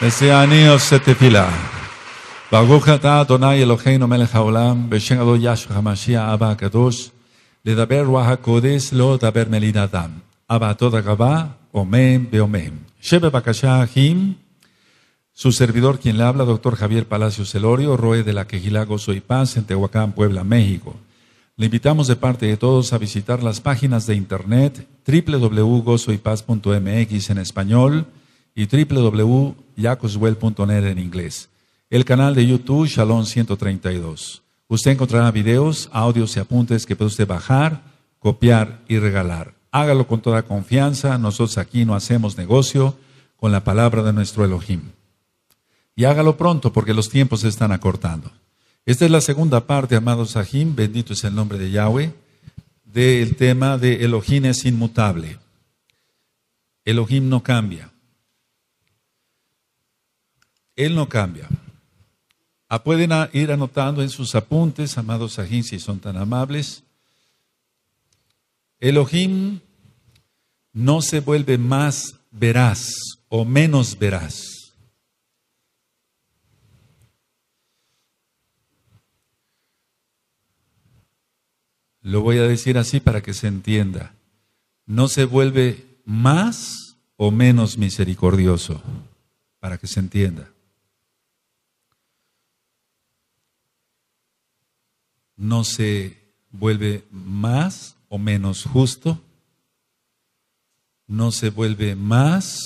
ese anillo se te pila. Baruch atah Adonai Eloheinu melech haolam, בשם אדו ישו wahakodes אבא הקדוש, לדבר רוח הקודש, לא לדבר מליד אדם. be su servidor quien le habla, doctor Javier Palacios Celorio, Roe de la Quejilá Gozo y Paz, en Tehuacán, Puebla, México. Le invitamos de parte de todos a visitar las páginas de internet www.gozoypaz.mx en español, y www.jacoswell.net en inglés. El canal de YouTube Shalom 132. Usted encontrará videos, audios y apuntes que puede usted bajar, copiar y regalar. Hágalo con toda confianza. Nosotros aquí no hacemos negocio con la palabra de nuestro Elohim. Y hágalo pronto porque los tiempos se están acortando. Esta es la segunda parte, amados Ajim, bendito es el nombre de Yahweh, del tema de Elohim es inmutable. Elohim no cambia. Él no cambia. Ah, pueden ir anotando en sus apuntes, amados ajín, si son tan amables. Elohim no se vuelve más veraz o menos veraz. Lo voy a decir así para que se entienda. No se vuelve más o menos misericordioso, para que se entienda. no se vuelve más o menos justo, no se vuelve más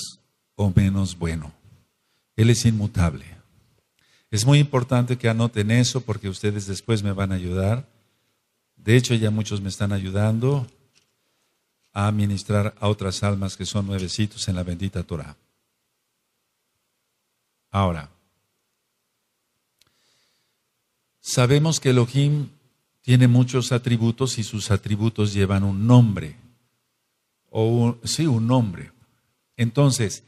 o menos bueno. Él es inmutable. Es muy importante que anoten eso porque ustedes después me van a ayudar. De hecho, ya muchos me están ayudando a ministrar a otras almas que son nuevecitos en la bendita Torah. Ahora, sabemos que Elohim tiene muchos atributos y sus atributos llevan un nombre. O sí, un nombre. Entonces,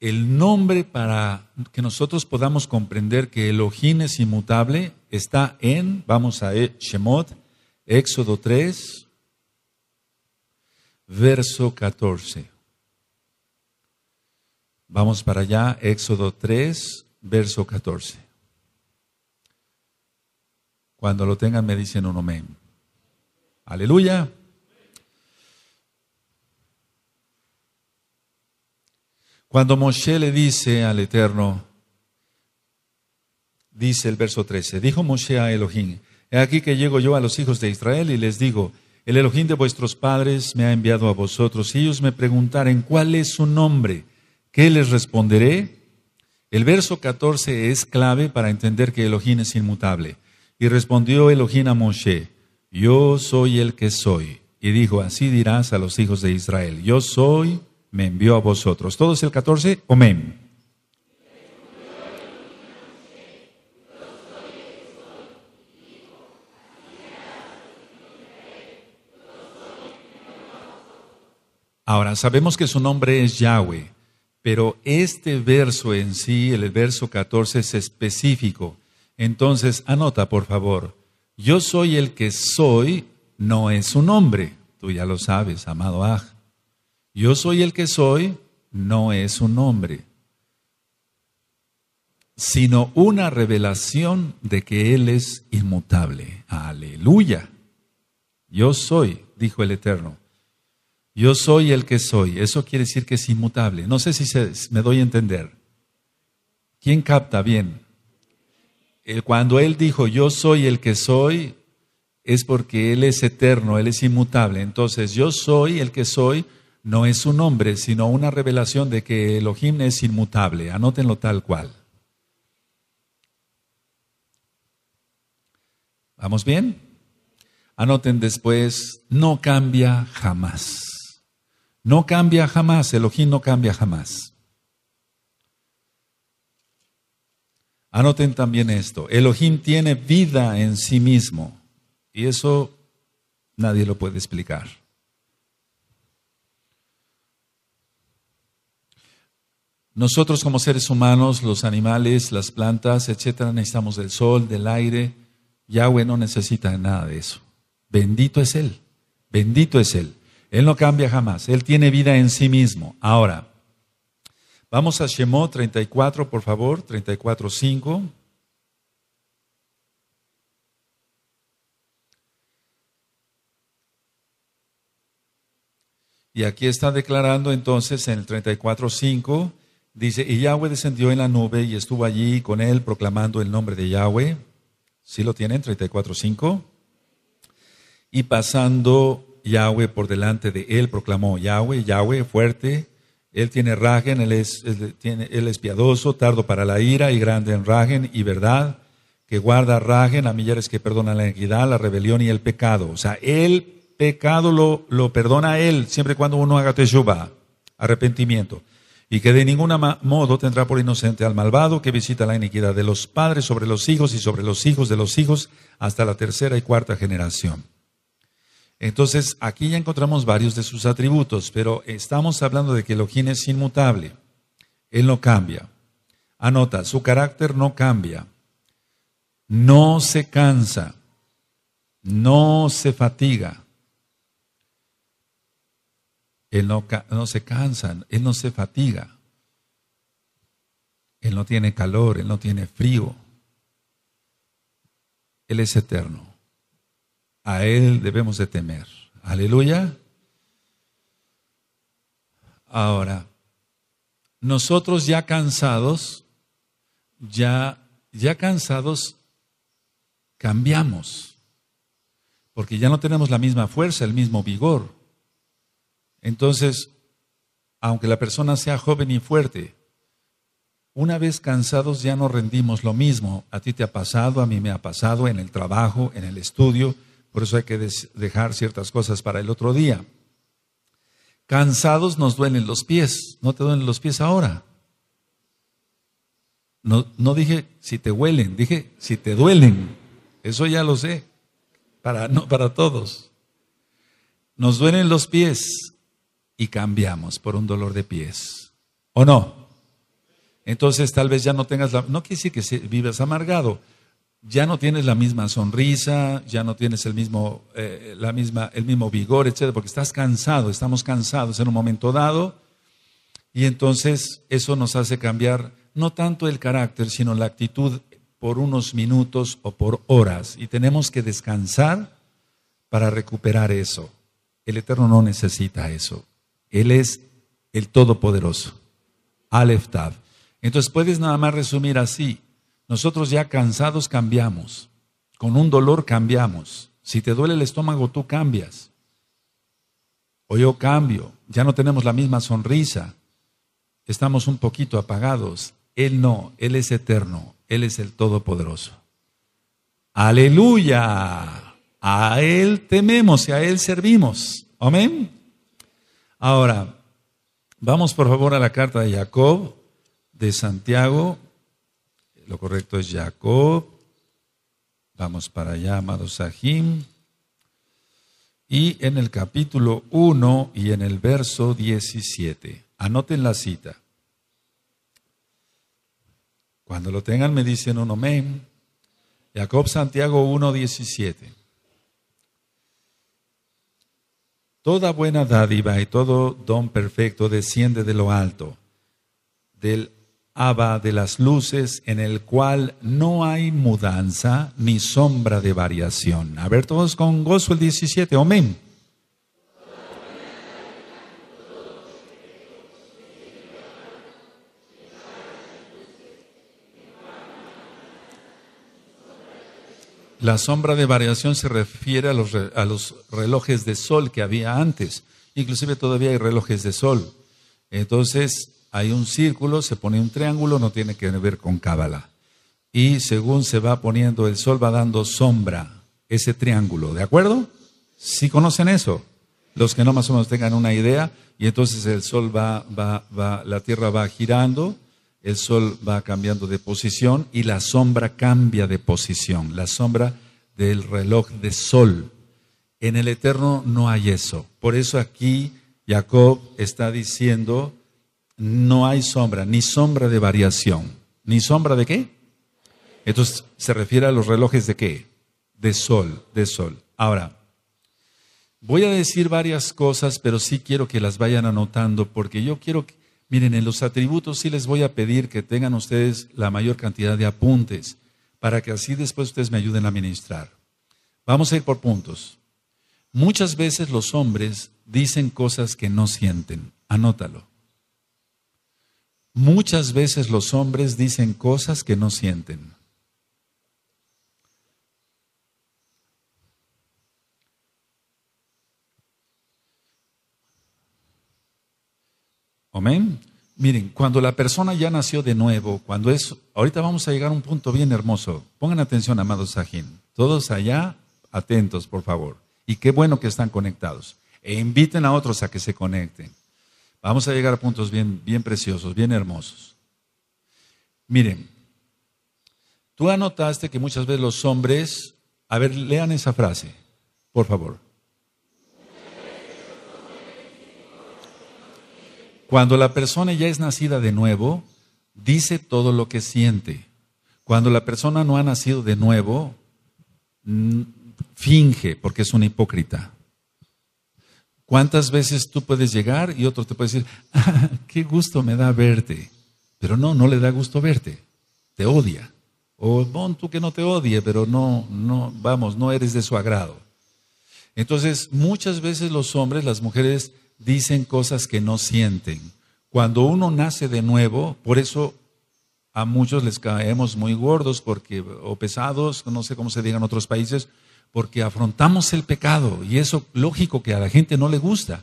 el nombre para que nosotros podamos comprender que Elohim es inmutable está en, vamos a e, Shemot, Éxodo 3, verso 14. Vamos para allá, Éxodo 3, verso 14. Cuando lo tengan me dicen un amén. Aleluya. Cuando Moshe le dice al Eterno, dice el verso 13, dijo Moshe a Elohim, he aquí que llego yo a los hijos de Israel y les digo, el Elohim de vuestros padres me ha enviado a vosotros. Si ellos me preguntaren, ¿cuál es su nombre? ¿Qué les responderé? El verso 14 es clave para entender que Elohim es inmutable. Y respondió Elohim a Moshe, yo soy el que soy. Y dijo, así dirás a los hijos de Israel, yo soy, me envió a vosotros. Todos el 14, amén. Ahora, sabemos que su nombre es Yahweh, pero este verso en sí, el verso 14, es específico. Entonces, anota, por favor, yo soy el que soy, no es un hombre. Tú ya lo sabes, amado Aj. Yo soy el que soy, no es un hombre. sino una revelación de que Él es inmutable. Aleluya. Yo soy, dijo el Eterno. Yo soy el que soy. Eso quiere decir que es inmutable. No sé si me doy a entender. ¿Quién capta bien? cuando Él dijo, yo soy el que soy, es porque Él es eterno, Él es inmutable. Entonces, yo soy el que soy no es un nombre, sino una revelación de que Elohim es inmutable. Anótenlo tal cual. ¿Vamos bien? Anoten después, no cambia jamás. No cambia jamás, Elohim no cambia jamás. Anoten también esto, Elohim tiene vida en sí mismo y eso nadie lo puede explicar. Nosotros como seres humanos, los animales, las plantas, etcétera, necesitamos del sol, del aire. Yahweh no necesita nada de eso. Bendito es Él. Bendito es Él. Él no cambia jamás. Él tiene vida en sí mismo. Ahora, Vamos a Shemot 34, por favor, 34, 5. Y aquí está declarando entonces en el 34.5, dice, y Yahweh descendió en la nube y estuvo allí con él proclamando el nombre de Yahweh. ¿Sí lo tienen? 34.5. Y pasando Yahweh por delante de él, proclamó Yahweh, Yahweh fuerte, él tiene ragen, él es, piadoso, tardo para la ira y grande en ragen y verdad, que guarda ragen a millares que perdonan la iniquidad, la rebelión y el pecado. O sea, el pecado lo, perdona a él siempre y cuando uno haga teshuva, arrepentimiento. Y que de ningún modo tendrá por inocente al malvado que visita la iniquidad de los padres sobre los hijos y sobre los hijos de los hijos hasta la tercera y cuarta generación. Entonces, aquí ya encontramos varios de sus atributos, pero estamos hablando de que Elohim es inmutable. Él no cambia. Anota, su carácter no cambia. No se cansa. No se fatiga. Él no, no se cansa. Él no se fatiga. Él no tiene calor. Él no tiene frío. Él es eterno a Él debemos de temer. Aleluya. Ahora, nosotros ya cansados, ya, ya cansados, cambiamos, porque ya no tenemos la misma fuerza, el mismo vigor. Entonces, aunque la persona sea joven y fuerte, una vez cansados ya no rendimos lo mismo. A ti te ha pasado, a mí me ha pasado en el trabajo, en el estudio, por eso hay que dejar ciertas cosas para el otro día. Cansados nos duelen los pies. ¿No te duelen los pies ahora? No, no dije si te huelen, dije si te duelen. Eso ya lo sé. Para, no, para todos. Nos duelen los pies y cambiamos por un dolor de pies. ¿O no? Entonces tal vez ya no tengas la... No quiere decir que vivas amargado ya no tienes la misma sonrisa, ya no tienes el mismo, eh, misma, el mismo vigor, etcétera, porque estás cansado, estamos cansados en un momento dado, y entonces eso nos hace cambiar no tanto el carácter, sino la actitud por unos minutos o por horas, y tenemos que descansar para recuperar eso. El Eterno no necesita eso. Él es el Todopoderoso. Aleph Tav. Entonces puedes nada más resumir así, nosotros ya cansados cambiamos, con un dolor cambiamos. Si te duele el estómago, tú cambias. O yo cambio, ya no tenemos la misma sonrisa, estamos un poquito apagados. Él no, Él es eterno, Él es el Todopoderoso. Aleluya, a Él tememos y a Él servimos. Amén. Ahora, vamos por favor a la carta de Jacob, de Santiago, lo correcto es Jacob. Vamos para allá, amado Sahim. Y en el capítulo 1 y en el verso 17. Anoten la cita. Cuando lo tengan me dicen un amén. Jacob Santiago 1, 17. Toda buena dádiva y todo don perfecto desciende de lo alto, del Abba de las luces, en el cual no hay mudanza ni sombra de variación. A ver todos con gozo el 17, amén. La sombra de variación se refiere a los, a los, relojes de sol que había antes. Inclusive todavía hay relojes de sol. Entonces, hay un círculo, se pone un triángulo, no tiene que ver con cábala. Y según se va poniendo el sol, va dando sombra ese triángulo, ¿de acuerdo? Si ¿Sí conocen eso, los que no más o menos tengan una idea, y entonces el sol va, va, va, la tierra va girando, el sol va cambiando de posición y la sombra cambia de posición, la sombra del reloj de sol. En el Eterno no hay eso. Por eso aquí Jacob está diciendo, no hay sombra, ni sombra de variación. ¿Ni sombra de qué? Entonces se refiere a los relojes de qué? De sol, de sol. Ahora, voy a decir varias cosas, pero sí quiero que las vayan anotando, porque yo quiero miren, en los atributos sí les voy a pedir que tengan ustedes la mayor cantidad de apuntes, para que así después ustedes me ayuden a ministrar. Vamos a ir por puntos. Muchas veces los hombres dicen cosas que no sienten. Anótalo. Muchas veces los hombres dicen cosas que no sienten. Amén. Miren, cuando la persona ya nació de nuevo, cuando es, ahorita vamos a llegar a un punto bien hermoso. Pongan atención, amados Sajín. Todos allá, atentos, por favor. Y qué bueno que están conectados. E inviten a otros a que se conecten. Vamos a llegar a puntos bien, preciosos, bien hermosos. Miren, tú anotaste que muchas veces los hombres, a ver, lean esa frase, por favor. Cuando la persona ya es nacida de nuevo, dice todo lo que siente. Cuando la persona no ha nacido de nuevo, finge porque es una hipócrita. ¿Cuántas veces tú puedes llegar y otro te puede decir, ah, qué gusto me da verte? Pero no, no le da gusto verte, te odia. O bon, tú que no te odie, pero no, no, vamos, no eres de su agrado. Entonces, muchas veces los hombres, las mujeres dicen cosas que no sienten. Cuando uno nace de nuevo, por eso a muchos les caemos muy gordos porque, o pesados, no sé cómo se digan en otros países, porque afrontamos el pecado y eso lógico que a la gente no le gusta,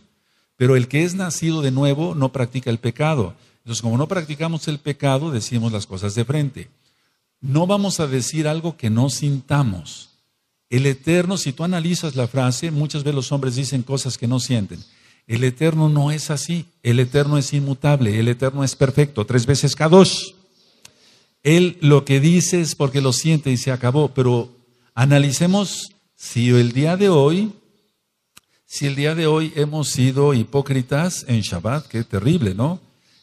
pero el que es nacido de nuevo no practica el pecado. Entonces, como no practicamos el pecado, decimos las cosas de frente. No vamos a decir algo que no sintamos. El Eterno, si tú analizas la frase, muchas veces los hombres dicen cosas que no sienten. El Eterno no es así. El Eterno es inmutable. El Eterno es perfecto. Tres veces cada dos. Él lo que dice es porque lo siente y se acabó. Pero analicemos si el día de hoy, si el día de hoy hemos sido hipócritas en Shabbat, qué terrible, ¿no?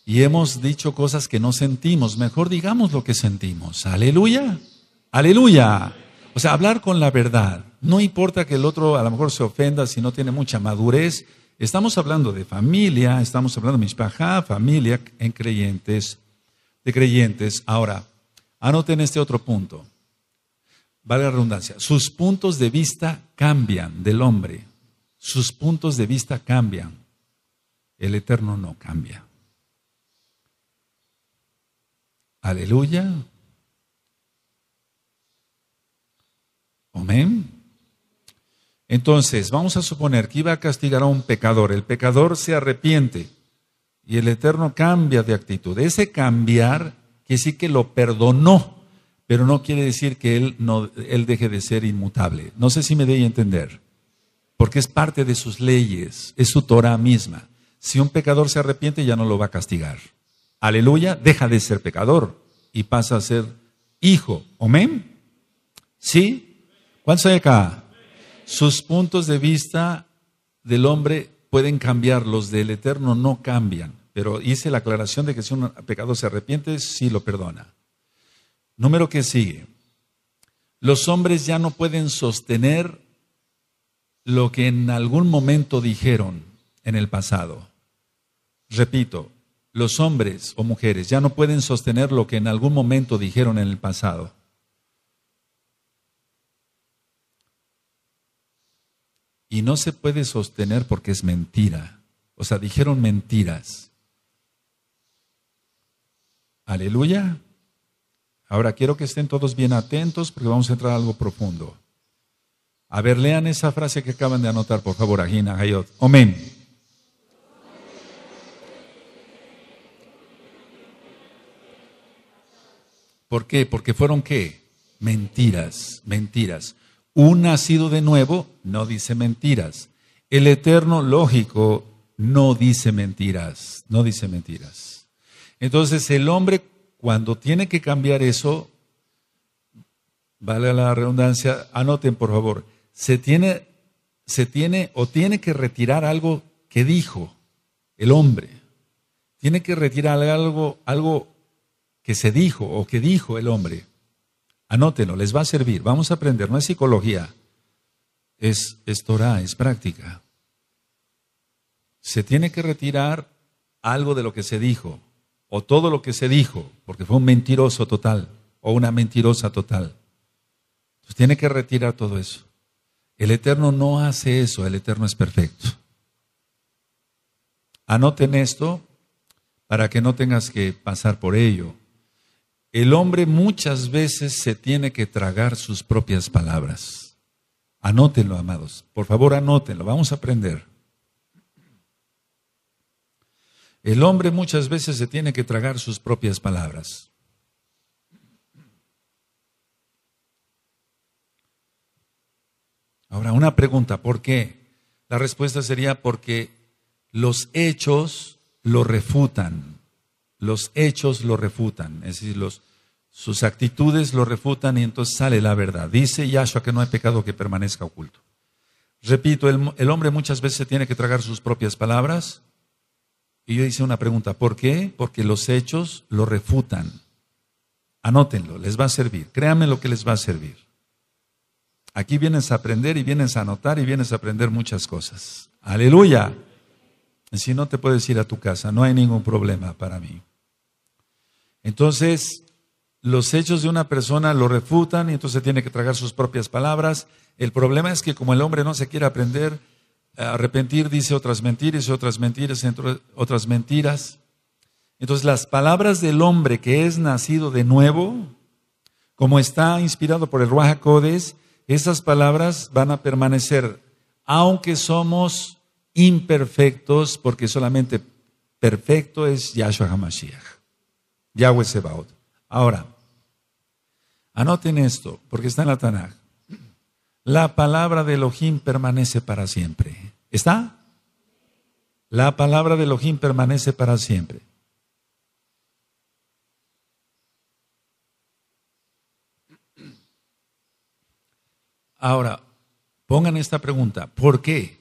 Y hemos dicho cosas que no sentimos, mejor digamos lo que sentimos. Aleluya, aleluya. O sea, hablar con la verdad. No importa que el otro a lo mejor se ofenda si no tiene mucha madurez. Estamos hablando de familia, estamos hablando de mishpajá, familia en creyentes, de creyentes. Ahora, anoten este otro punto valga la redundancia, sus puntos de vista cambian del hombre, sus puntos de vista cambian, el eterno no cambia. Aleluya. Amén. Entonces, vamos a suponer que iba a castigar a un pecador. El pecador se arrepiente y el Eterno cambia de actitud. Ese cambiar que sí que lo perdonó pero no quiere decir que él, no, él deje de ser inmutable. No sé si me deje entender, porque es parte de sus leyes, es su Torah misma. Si un pecador se arrepiente, ya no lo va a castigar. Aleluya, deja de ser pecador y pasa a ser hijo. Amén. ¿Sí? ¿Cuántos hay acá? Sus puntos de vista del hombre pueden cambiar, los del eterno no cambian. Pero hice la aclaración de que si un pecador se arrepiente, sí lo perdona. Número que sigue. Los hombres ya no pueden sostener lo que en algún momento dijeron en el pasado. Repito, los hombres o mujeres ya no pueden sostener lo que en algún momento dijeron en el pasado. Y no se puede sostener porque es mentira. O sea, dijeron mentiras. Aleluya. Ahora quiero que estén todos bien atentos porque vamos a entrar a algo profundo. A ver, lean esa frase que acaban de anotar, por favor, Ajina Hayot. Amén. ¿Por qué? Porque fueron qué? Mentiras, mentiras. Un nacido de nuevo no dice mentiras. El eterno lógico no dice mentiras, no dice mentiras. Entonces el hombre cuando tiene que cambiar eso, vale la redundancia, anoten por favor, se tiene, se tiene o tiene que retirar algo que dijo el hombre. Tiene que retirar algo, algo que se dijo o que dijo el hombre. Anótenlo, les va a servir. Vamos a aprender, no es psicología, es, es Torah, es práctica. Se tiene que retirar algo de lo que se dijo o todo lo que se dijo, porque fue un mentiroso total o una mentirosa total. Entonces tiene que retirar todo eso. El Eterno no hace eso, el Eterno es perfecto. Anoten esto para que no tengas que pasar por ello. El hombre muchas veces se tiene que tragar sus propias palabras. Anótenlo, amados. Por favor, anótenlo. Vamos a aprender. El hombre muchas veces se tiene que tragar sus propias palabras. Ahora, una pregunta, ¿por qué? La respuesta sería porque los hechos lo refutan. Los hechos lo refutan. Es decir, sus actitudes lo refutan y entonces sale la verdad. Dice Yahshua que no hay pecado que permanezca oculto. Repito, el, el hombre muchas veces tiene que tragar sus propias palabras y yo hice una pregunta, ¿por qué? Porque los hechos lo refutan. Anótenlo, les va a servir. Créanme lo que les va a servir. Aquí vienes a aprender y vienes a anotar y vienes a aprender muchas cosas. Aleluya. Si no te puedes ir a tu casa, no hay ningún problema para mí. Entonces, los hechos de una persona lo refutan y entonces tiene que tragar sus propias palabras. El problema es que como el hombre no se quiere aprender, eh, arrepentir dice otras mentiras y otras mentiras, entre otras mentiras. Entonces las palabras del hombre que es nacido de nuevo, como está inspirado por el Ruach Codes, esas palabras van a permanecer, aunque somos imperfectos, porque solamente perfecto es Yahshua HaMashiach, Yahweh Sebaot. Ahora, anoten esto, porque está en la Tanaj. La palabra de Elohim permanece para siempre. ¿Está? La palabra de Elohim permanece para siempre. Ahora, pongan esta pregunta, ¿por qué?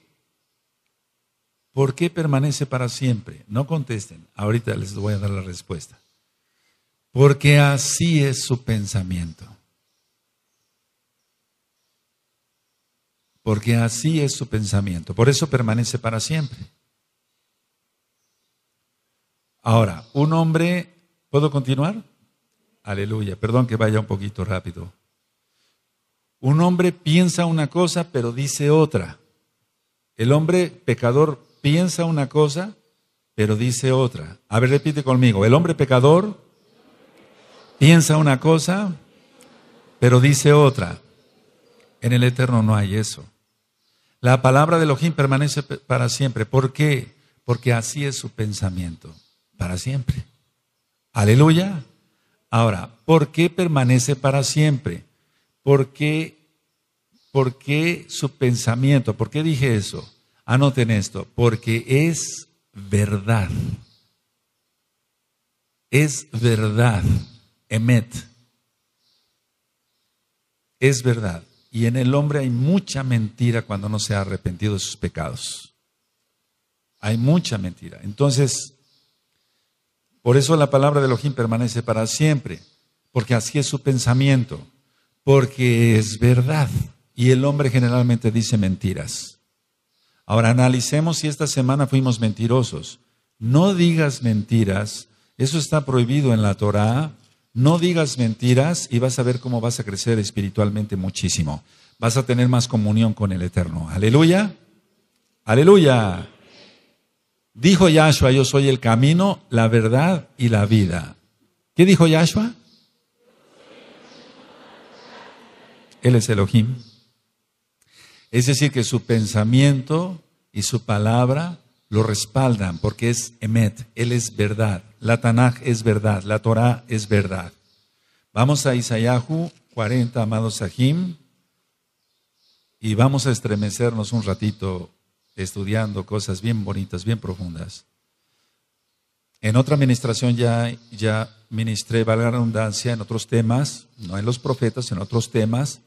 ¿Por qué permanece para siempre? No contesten, ahorita les voy a dar la respuesta. Porque así es su pensamiento. porque así es su pensamiento. Por eso permanece para siempre. Ahora, un hombre, ¿puedo continuar? Aleluya, perdón que vaya un poquito rápido. Un hombre piensa una cosa pero dice otra. El hombre pecador piensa una cosa pero dice otra. A ver, repite conmigo. El hombre pecador piensa una cosa pero dice otra. En el eterno no hay eso. La palabra de Elohim permanece para siempre. ¿Por qué? Porque así es su pensamiento, para siempre. Aleluya. Ahora, ¿por qué permanece para siempre? ¿Por qué, su pensamiento? ¿Por qué dije eso? Anoten esto, porque es verdad. Es verdad. Emet. Es verdad. Y en el hombre hay mucha mentira cuando no se ha arrepentido de sus pecados. Hay mucha mentira. Entonces, por eso la palabra de Elohim permanece para siempre, porque así es su pensamiento, porque es verdad. Y el hombre generalmente dice mentiras. Ahora analicemos si esta semana fuimos mentirosos. No digas mentiras, eso está prohibido en la Torá no digas mentiras y vas a ver cómo vas a crecer espiritualmente muchísimo. Vas a tener más comunión con el Eterno. Aleluya. Aleluya. Dijo Yahshua, yo soy el camino, la verdad y la vida. ¿Qué dijo Yahshua? Él es Elohim. Es decir, que su pensamiento y su palabra lo respaldan porque es Emet, Él es verdad. La Tanaj es verdad, la Torah es verdad. Vamos a Isaías 40, amados Sahim, y vamos a estremecernos un ratito estudiando cosas bien bonitas, bien profundas. En otra administración ya, ya ministré, valga la redundancia, en otros temas, no en los profetas, en otros temas,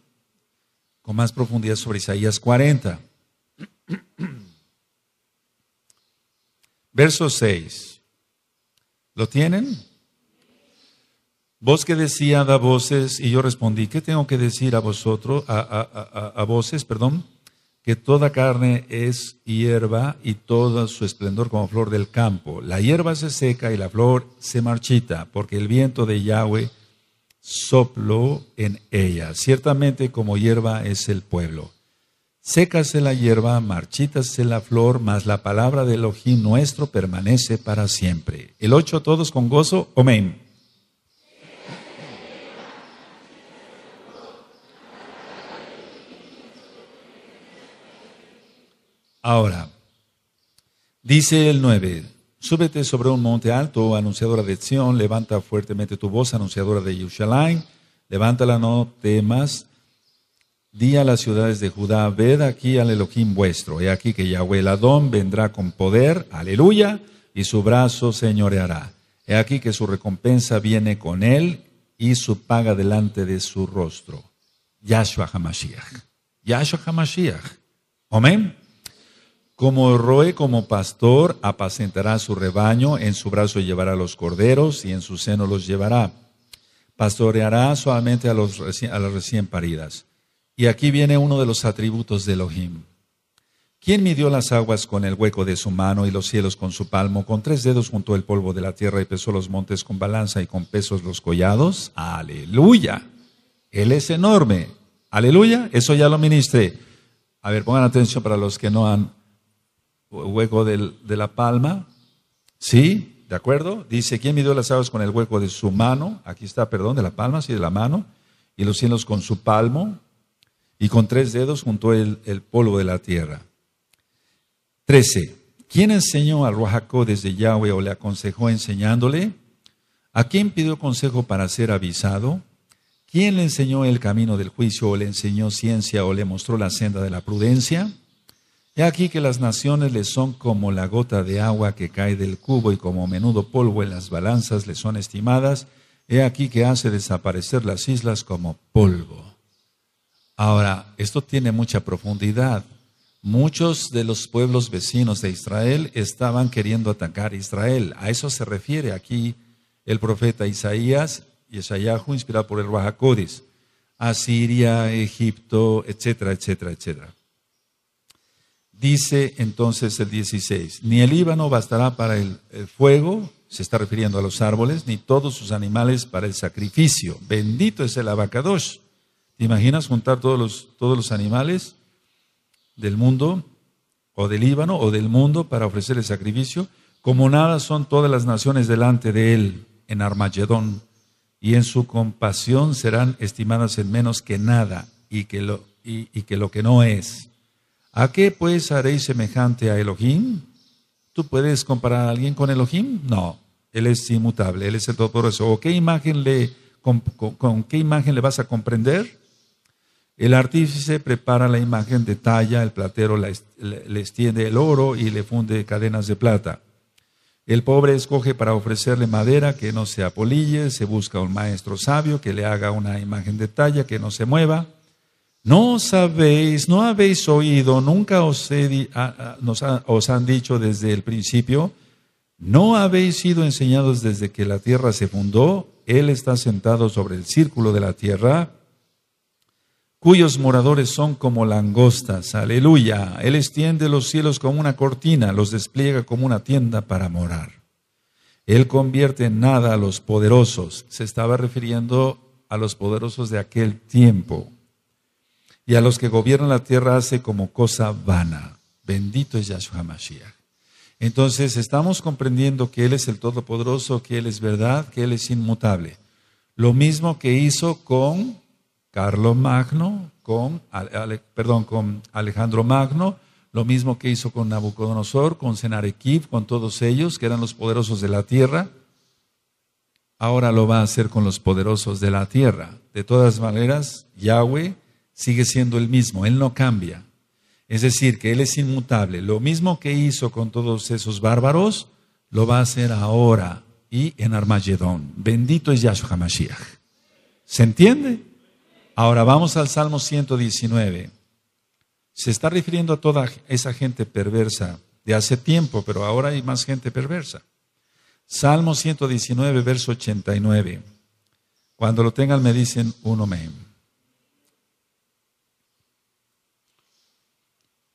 con más profundidad sobre Isaías 40. Verso 6. ¿Lo tienen? Vos que decía da voces, y yo respondí, ¿qué tengo que decir a vosotros, a, a, voces, perdón? Que toda carne es hierba y todo su esplendor como flor del campo. La hierba se seca y la flor se marchita, porque el viento de Yahweh sopló en ella. Ciertamente como hierba es el pueblo. Sécase la hierba, marchítase la flor, mas la palabra del Ojín nuestro permanece para siempre. El 8, todos con gozo. Amén. Ahora, dice el 9, súbete sobre un monte alto, anunciadora de Sion, levanta fuertemente tu voz, anunciadora de Levanta levántala, no temas, Día a las ciudades de Judá, ved aquí al Elohim vuestro, he aquí que Yahweh el vendrá con poder, aleluya, y su brazo señoreará. He aquí que su recompensa viene con él y su paga delante de su rostro. Yahshua Hamashiach. Yahshua Hamashiach. Amén. Como roe, como pastor, apacentará su rebaño, en su brazo llevará los corderos y en su seno los llevará. Pastoreará suavemente a, los, a las recién paridas y aquí viene uno de los atributos de Elohim. ¿Quién midió las aguas con el hueco de su mano y los cielos con su palmo? Con tres dedos juntó el polvo de la tierra y pesó los montes con balanza y con pesos los collados. Aleluya. Él es enorme. Aleluya. Eso ya lo ministré. A ver, pongan atención para los que no han hueco de la palma. ¿Sí? ¿De acuerdo? Dice, ¿quién midió las aguas con el hueco de su mano? Aquí está, perdón, de la palma, sí, de la mano. Y los cielos con su palmo y con tres dedos juntó el, polvo de la tierra. 13. ¿Quién enseñó a Ruajacó desde Yahweh o le aconsejó enseñándole? ¿A quién pidió consejo para ser avisado? ¿Quién le enseñó el camino del juicio o le enseñó ciencia o le mostró la senda de la prudencia? He aquí que las naciones le son como la gota de agua que cae del cubo y como menudo polvo en las balanzas le son estimadas. He aquí que hace desaparecer las islas como polvo. Ahora, esto tiene mucha profundidad. Muchos de los pueblos vecinos de Israel estaban queriendo atacar a Israel. A eso se refiere aquí el profeta Isaías y inspirado por el a Asiria, Egipto, etcétera, etcétera, etcétera. Dice entonces el 16, ni el Líbano bastará para el, el, fuego, se está refiriendo a los árboles, ni todos sus animales para el sacrificio. Bendito es el abacadosh. ¿Te imaginas juntar todos los, todos los animales del mundo o del Líbano o del mundo para ofrecer el sacrificio? Como nada son todas las naciones delante de él en Armagedón, y en su compasión serán estimadas en menos que nada y que lo, y, que, lo que no es. ¿A qué pues haréis semejante a Elohim? ¿Tú puedes comparar a alguien con Elohim? No, él es inmutable, él es el eso ¿O qué imagen le, con qué imagen le vas a comprender? El artífice prepara la imagen, de talla, el platero le extiende el oro y le funde cadenas de plata. El pobre escoge para ofrecerle madera que no se apolille, se busca un maestro sabio que le haga una imagen de talla que no se mueva. No sabéis, no habéis oído, nunca os han dicho desde el principio, no habéis sido enseñados desde que la tierra se fundó, Él está sentado sobre el círculo de la tierra cuyos moradores son como langostas. Aleluya. Él extiende los cielos como una cortina, los despliega como una tienda para morar. Él convierte en nada a los poderosos. Se estaba refiriendo a los poderosos de aquel tiempo. Y a los que gobiernan la tierra hace como cosa vana. Bendito es Yahshua Mashiach. Entonces estamos comprendiendo que Él es el Todopoderoso, que Él es verdad, que Él es inmutable. Lo mismo que hizo con Carlos Magno, con, perdón, con Alejandro Magno, lo mismo que hizo con Nabucodonosor, con Senarequib, con todos ellos, que eran los poderosos de la tierra. Ahora lo va a hacer con los poderosos de la tierra. De todas maneras, Yahweh sigue siendo el mismo, Él no cambia. Es decir, que Él es inmutable. Lo mismo que hizo con todos esos bárbaros, lo va a hacer ahora y en Armagedón. Bendito es Yahshua Mashiach. ¿Se entiende? Ahora vamos al Salmo 119. Se está refiriendo a toda esa gente perversa de hace tiempo, pero ahora hay más gente perversa. Salmo 119, verso 89. Cuando lo tengan me dicen un amén.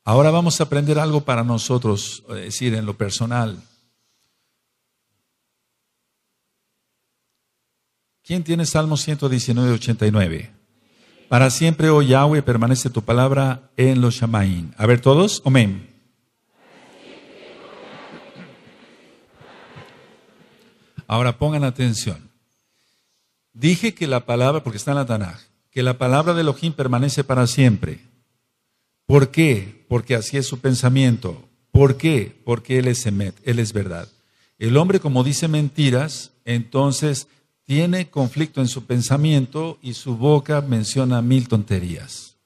Ahora vamos a aprender algo para nosotros, es decir, en lo personal. ¿Quién tiene Salmo 119, 89? Para siempre, oh Yahweh, permanece tu palabra en los Shamaín. A ver todos, amén. Ahora pongan atención. Dije que la palabra, porque está en la Tanaj, que la palabra de Elohim permanece para siempre. ¿Por qué? Porque así es su pensamiento. ¿Por qué? Porque Él es Emet, Él es verdad. El hombre, como dice mentiras, entonces tiene conflicto en su pensamiento y su boca menciona mil tonterías.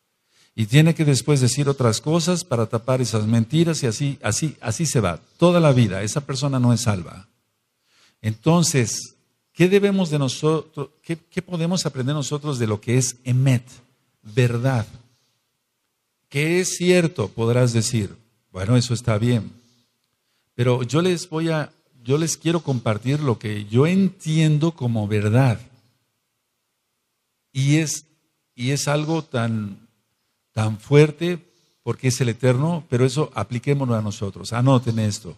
Y tiene que después decir otras cosas para tapar esas mentiras y así, así, así se va. Toda la vida esa persona no es salva. Entonces, ¿qué debemos de nosotros, qué, podemos aprender nosotros de lo que es emet, verdad? ¿Qué es cierto, podrás decir, bueno, eso está bien. Pero yo les voy a yo les quiero compartir lo que yo entiendo como verdad. Y es, y es algo tan, tan fuerte porque es el eterno, pero eso apliquémoslo a nosotros. Anoten esto.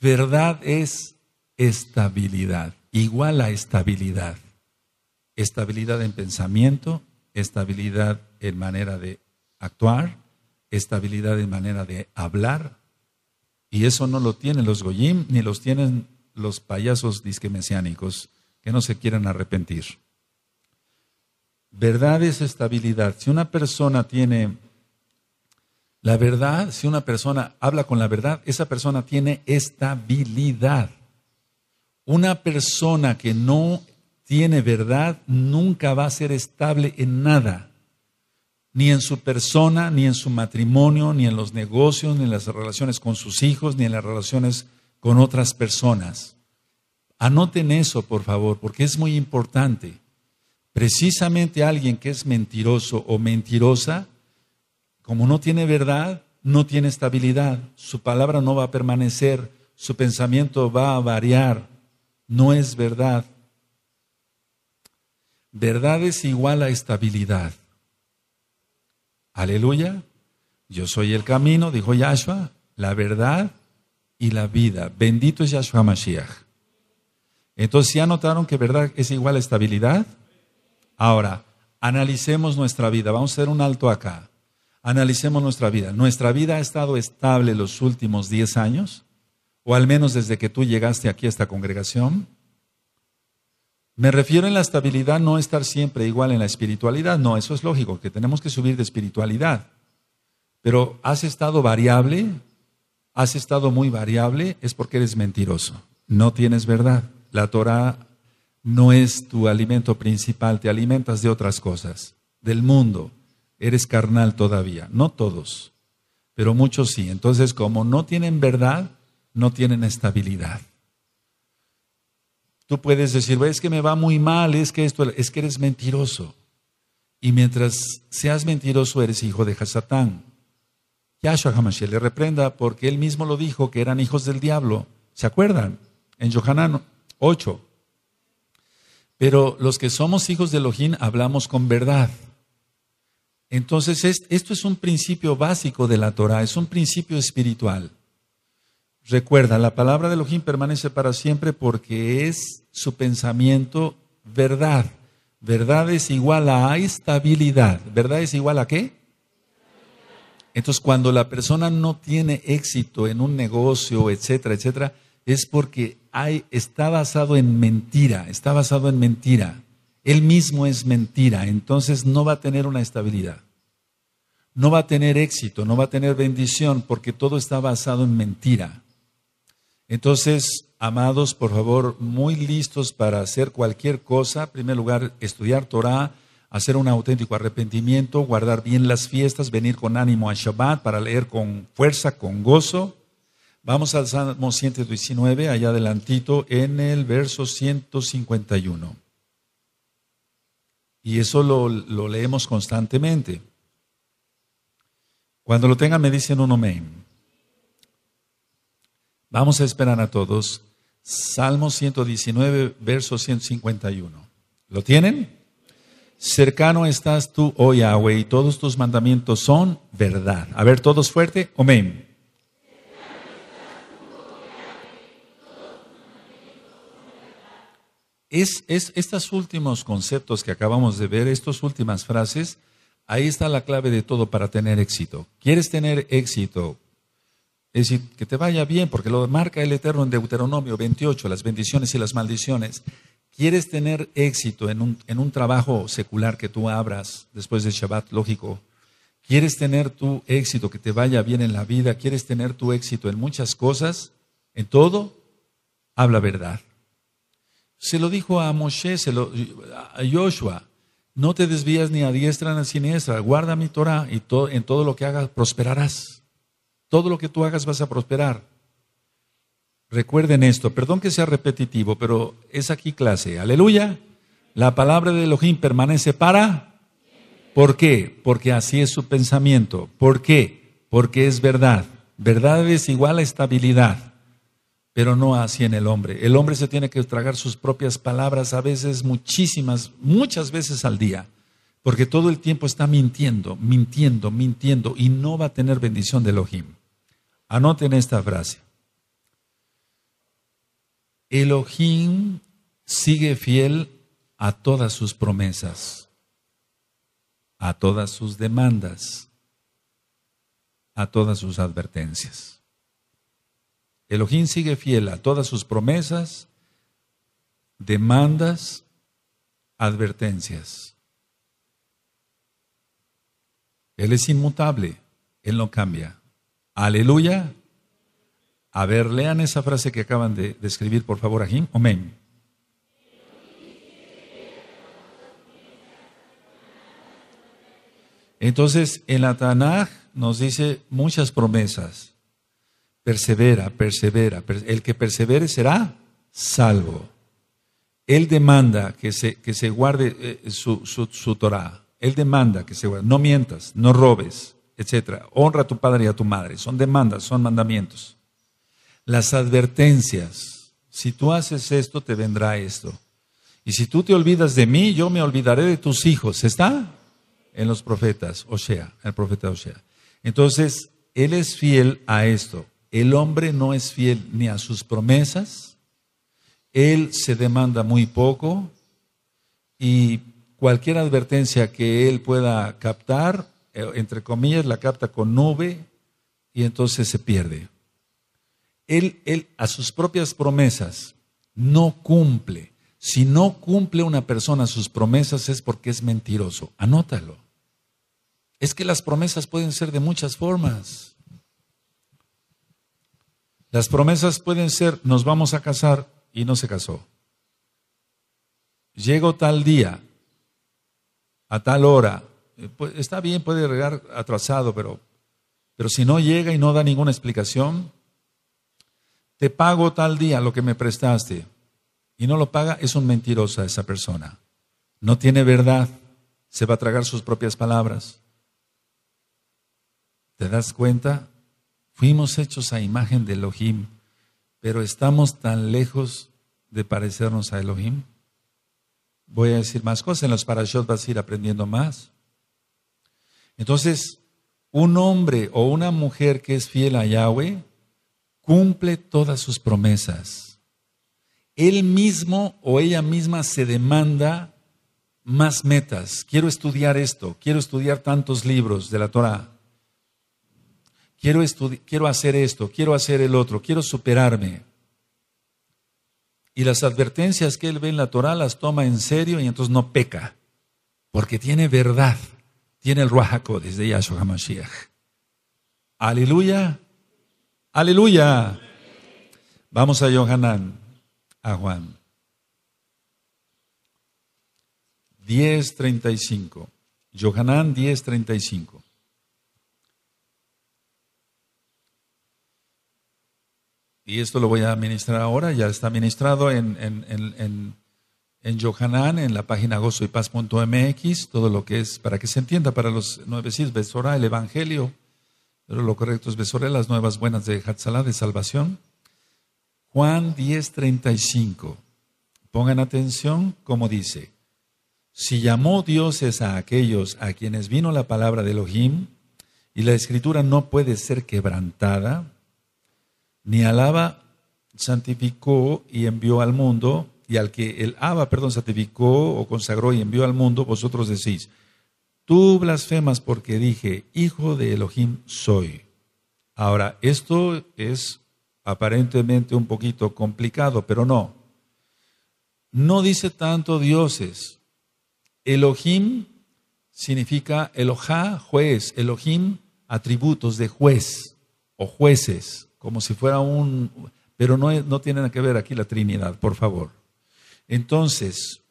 Verdad es estabilidad, igual a estabilidad. Estabilidad en pensamiento, estabilidad en manera de actuar, estabilidad en manera de hablar, y eso no lo tienen los goyim ni los tienen los payasos disque mesiánicos que no se quieren arrepentir. Verdad es estabilidad. Si una persona tiene la verdad, si una persona habla con la verdad, esa persona tiene estabilidad. Una persona que no tiene verdad nunca va a ser estable en nada ni en su persona, ni en su matrimonio, ni en los negocios, ni en las relaciones con sus hijos, ni en las relaciones con otras personas. Anoten eso, por favor, porque es muy importante. Precisamente alguien que es mentiroso o mentirosa, como no tiene verdad, no tiene estabilidad, su palabra no va a permanecer, su pensamiento va a variar, no es verdad. Verdad es igual a estabilidad. Aleluya. Yo soy el camino, dijo Yahshua, la verdad y la vida. Bendito es Yahshua Mashiach. Entonces, ¿ya notaron que verdad es igual a estabilidad? Ahora, analicemos nuestra vida. Vamos a hacer un alto acá. Analicemos nuestra vida. ¿Nuestra vida ha estado estable los últimos 10 años? ¿O al menos desde que tú llegaste aquí a esta congregación? Me refiero en la estabilidad no estar siempre igual en la espiritualidad, no, eso es lógico, que tenemos que subir de espiritualidad. Pero has estado variable, has estado muy variable, es porque eres mentiroso, no tienes verdad. La Torah no es tu alimento principal, te alimentas de otras cosas, del mundo. Eres carnal todavía, no todos, pero muchos sí. Entonces, como no tienen verdad, no tienen estabilidad. Tú puedes decir, es que me va muy mal, es que esto, es que eres mentiroso. Y mientras seas mentiroso, eres hijo de Hasatán. Yahshua Hamashiach le reprenda porque él mismo lo dijo que eran hijos del diablo. ¿Se acuerdan? En Yohanan 8. Pero los que somos hijos de Elohim hablamos con verdad. Entonces, esto es un principio básico de la Torah, es un principio espiritual. Recuerda, la palabra de Elohim permanece para siempre porque es su pensamiento verdad. Verdad es igual a estabilidad. ¿Verdad es igual a qué? Entonces, cuando la persona no tiene éxito en un negocio, etcétera, etcétera, es porque hay, está basado en mentira, está basado en mentira. Él mismo es mentira, entonces no va a tener una estabilidad. No va a tener éxito, no va a tener bendición, porque todo está basado en mentira. Entonces, amados, por favor, muy listos para hacer cualquier cosa. En primer lugar, estudiar Torah, hacer un auténtico arrepentimiento, guardar bien las fiestas, venir con ánimo a Shabbat para leer con fuerza, con gozo. Vamos al Salmo 119, allá adelantito, en el verso 151. Y eso lo, leemos constantemente. Cuando lo tengan me dicen un amén. Vamos a esperar a todos. Salmo 119, verso 151. ¿Lo tienen? Cercano estás tú, oh Yahweh, y todos tus mandamientos son verdad. A ver, todos fuerte. Amén. Es, es, estos últimos conceptos que acabamos de ver, estas últimas frases, ahí está la clave de todo para tener éxito. ¿Quieres tener éxito es decir, que te vaya bien, porque lo marca el Eterno en Deuteronomio 28, las bendiciones y las maldiciones. ¿Quieres tener éxito en un, en un trabajo secular que tú abras después de Shabbat? Lógico. ¿Quieres tener tu éxito, que te vaya bien en la vida? ¿Quieres tener tu éxito en muchas cosas? ¿En todo? Habla verdad. Se lo dijo a Moshe, se lo, a Joshua, no te desvías ni a diestra ni a siniestra, guarda mi Torah y todo en todo lo que hagas prosperarás. Todo lo que tú hagas vas a prosperar. Recuerden esto, perdón que sea repetitivo, pero es aquí clase. Aleluya. La palabra de Elohim permanece para. ¿Por qué? Porque así es su pensamiento. ¿Por qué? Porque es verdad. Verdad es igual a estabilidad, pero no así en el hombre. El hombre se tiene que tragar sus propias palabras a veces, muchísimas, muchas veces al día, porque todo el tiempo está mintiendo, mintiendo, mintiendo y no va a tener bendición de Elohim. Anoten esta frase. Elohim sigue fiel a todas sus promesas, a todas sus demandas, a todas sus advertencias. Elohim sigue fiel a todas sus promesas, demandas, advertencias. Él es inmutable, Él no cambia. Aleluya. A ver, lean esa frase que acaban de, escribir, por favor, Ajim. Amén. Entonces, el la Tanaj nos dice muchas promesas. Persevera, persevera. El que persevere será salvo. Él demanda que se, que se guarde eh, su, su, su Torah. Él demanda que se guarde. No mientas, no robes, etcétera. Honra a tu padre y a tu madre. Son demandas, son mandamientos. Las advertencias. Si tú haces esto, te vendrá esto. Y si tú te olvidas de mí, yo me olvidaré de tus hijos. ¿Está? En los profetas, Osea, el profeta Osea. Entonces, él es fiel a esto. El hombre no es fiel ni a sus promesas. Él se demanda muy poco. Y cualquier advertencia que él pueda captar, eh, entre comillas, la capta con nube y entonces se pierde. Él, él a sus propias promesas no cumple. Si no cumple una persona sus promesas es porque es mentiroso. Anótalo. Es que las promesas pueden ser de muchas formas. Las promesas pueden ser, nos vamos a casar y no se casó. Llego tal día, a tal hora, eh, pues, está bien, puede llegar atrasado, pero, pero si no llega y no da ninguna explicación, te pago tal día lo que me prestaste y no lo paga, es un mentiroso esa persona. No tiene verdad, se va a tragar sus propias palabras. ¿Te das cuenta? Fuimos hechos a imagen de Elohim, pero estamos tan lejos de parecernos a Elohim. Voy a decir más cosas, en los parashot vas a ir aprendiendo más. Entonces, un hombre o una mujer que es fiel a Yahweh cumple todas sus promesas. Él mismo o ella misma se demanda más metas. Quiero estudiar esto, quiero estudiar tantos libros de la Torah. Quiero, hacer esto, quiero hacer el otro, quiero superarme. Y las advertencias que él ve en la Torah las toma en serio y entonces no peca, porque tiene verdad tiene el Ruajacodes desde Yahshua HaMashiach. Aleluya. Aleluya. Vamos a Yohanan, a Juan. 10.35. Yohanan 10.35. Y esto lo voy a ministrar ahora, ya está ministrado en en Yohanan, en la página gozoypaz.mx, todo lo que es, para que se entienda, para los nuevecitos, Besorá, el Evangelio, pero lo correcto es besora las nuevas buenas de Hatzalá, de salvación. Juan 10:35. Pongan atención como dice, si llamó dioses a aquellos a quienes vino la palabra de Elohim, y la escritura no puede ser quebrantada, ni alaba, santificó y envió al mundo, y al que el Abba, perdón, santificó o consagró y envió al mundo, vosotros decís, tú blasfemas porque dije, hijo de Elohim soy. Ahora, esto es aparentemente un poquito complicado, pero no. No dice tanto dioses. Elohim significa Elohá, juez. Elohim, atributos de juez o jueces, como si fuera un... Pero no, no nada que ver aquí la Trinidad, por favor. Entonces,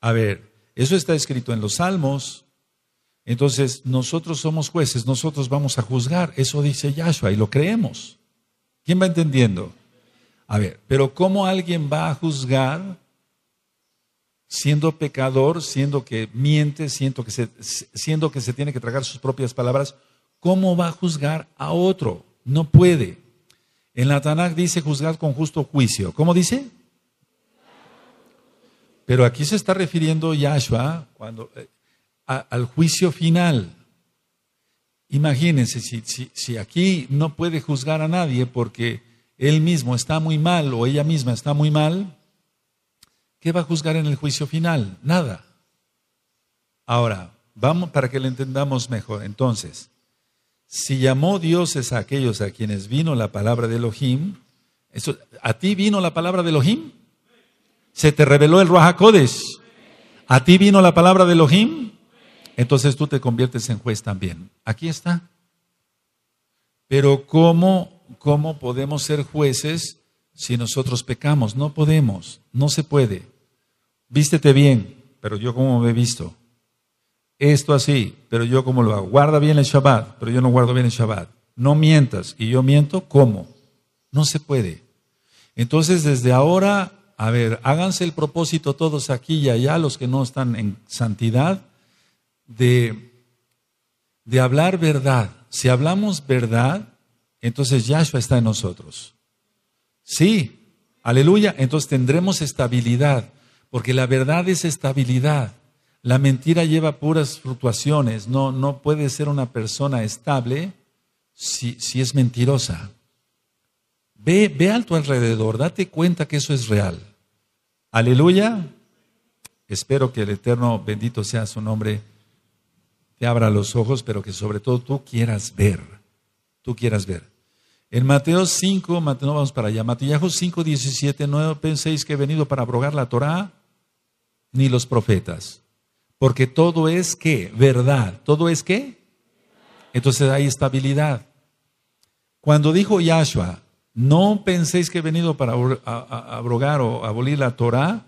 a ver, eso está escrito en los Salmos. Entonces, nosotros somos jueces, nosotros vamos a juzgar. Eso dice Yahshua y lo creemos. ¿Quién va entendiendo? A ver, pero ¿cómo alguien va a juzgar siendo pecador, siendo que miente, siendo que se, siendo que se tiene que tragar sus propias palabras? ¿Cómo va a juzgar a otro? No puede. En la Tanakh dice juzgar con justo juicio. ¿Cómo dice? Pero aquí se está refiriendo Yahshua cuando, eh, al juicio final. Imagínense, si, aquí no puede juzgar a nadie porque él mismo está muy mal o ella misma está muy mal, ¿qué va a juzgar en el juicio final? Nada. Ahora, vamos para que lo entendamos mejor. Entonces, si llamó dioses a aquellos a quienes vino la palabra de Elohim, eso, ¿a ti vino la palabra de Elohim? Se te reveló el Ruajacodes. A ti vino la palabra de Elohim. Entonces tú te conviertes en juez también. Aquí está. Pero ¿cómo, cómo podemos ser jueces si nosotros pecamos? No podemos, no se puede. Vístete bien, pero yo ¿cómo me he visto. Esto así, pero yo ¿cómo lo hago. Guarda bien el Shabbat, pero yo no guardo bien el Shabbat. No mientas, y yo miento, ¿cómo? No se puede. Entonces, desde ahora a ver, háganse el propósito todos aquí y allá, los que no están en santidad, de, hablar verdad. Si hablamos verdad, entonces Yahshua está en nosotros. Sí, aleluya, entonces tendremos estabilidad, porque la verdad es estabilidad. La mentira lleva puras fluctuaciones, no, no puede ser una persona estable si, si es mentirosa. Ve, ve a tu alrededor, date cuenta que eso es real. Aleluya. Espero que el Eterno, bendito sea su nombre, te abra los ojos, pero que sobre todo tú quieras ver. Tú quieras ver. En Mateo 5, no vamos para allá. Mateo 5, 17, no penséis que he venido para abrogar la Torá ni los profetas. Porque todo es que, verdad, todo es que. Entonces hay estabilidad. Cuando dijo Yahshua, no penséis que he venido para abrogar o abolir la Torah,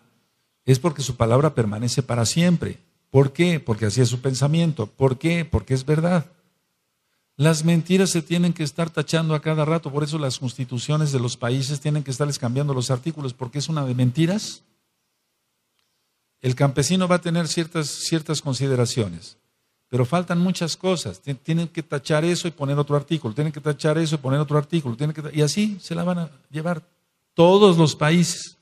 es porque su palabra permanece para siempre. ¿Por qué? Porque así es su pensamiento. ¿Por qué? Porque es verdad. Las mentiras se tienen que estar tachando a cada rato, por eso las constituciones de los países tienen que estarles cambiando los artículos, porque es una de mentiras. El campesino va a tener ciertas, ciertas consideraciones pero faltan muchas cosas. Tienen que tachar eso y poner otro artículo, tienen que tachar eso y poner otro artículo, y así se la van a llevar todos los países.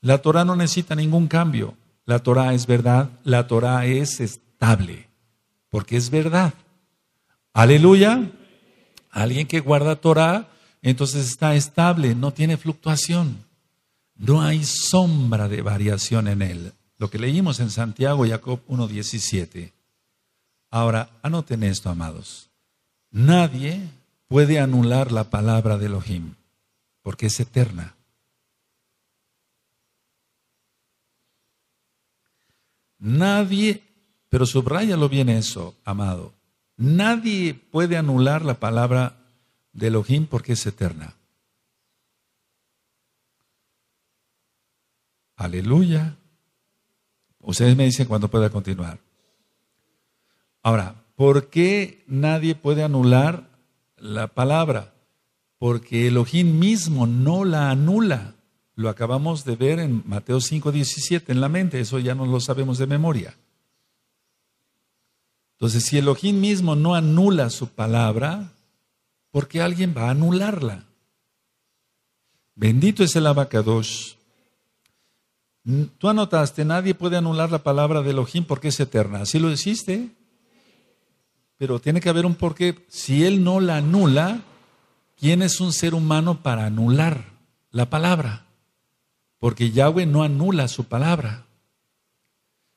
La Torah no necesita ningún cambio. La Torah es verdad, la Torah es estable, porque es verdad. Aleluya. Alguien que guarda Torah, entonces está estable, no tiene fluctuación. No hay sombra de variación en él. Lo que leímos en Santiago, Jacob 1.17. Ahora, anoten esto, amados. Nadie puede anular la palabra de Elohim, porque es eterna. Nadie, pero subrayalo bien eso, amado. Nadie puede anular la palabra de Elohim porque es eterna. Aleluya. Ustedes me dicen cuándo pueda continuar. Ahora, ¿por qué nadie puede anular la palabra? Porque Elohim mismo no la anula. Lo acabamos de ver en Mateo 5, 17 en la mente, eso ya no lo sabemos de memoria. Entonces, si Elohim mismo no anula su palabra, ¿por qué alguien va a anularla? Bendito es el abacadosh. Tú anotaste, nadie puede anular la palabra de Elohim porque es eterna. Así lo hiciste pero tiene que haber un porqué. Si él no la anula, ¿quién es un ser humano para anular la palabra? Porque Yahweh no anula su palabra.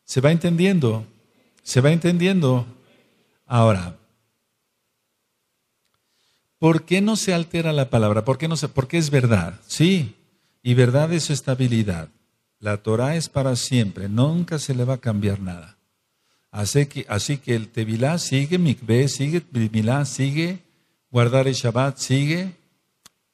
¿Se va entendiendo? ¿Se va entendiendo? Ahora, ¿por qué no se altera la palabra? ¿Por qué no se, porque es verdad, sí. Y verdad es estabilidad. La Torah es para siempre, nunca se le va a cambiar nada. Así que, el Tevilá sigue, Mikveh sigue, Milá sigue, guardar el Shabbat sigue.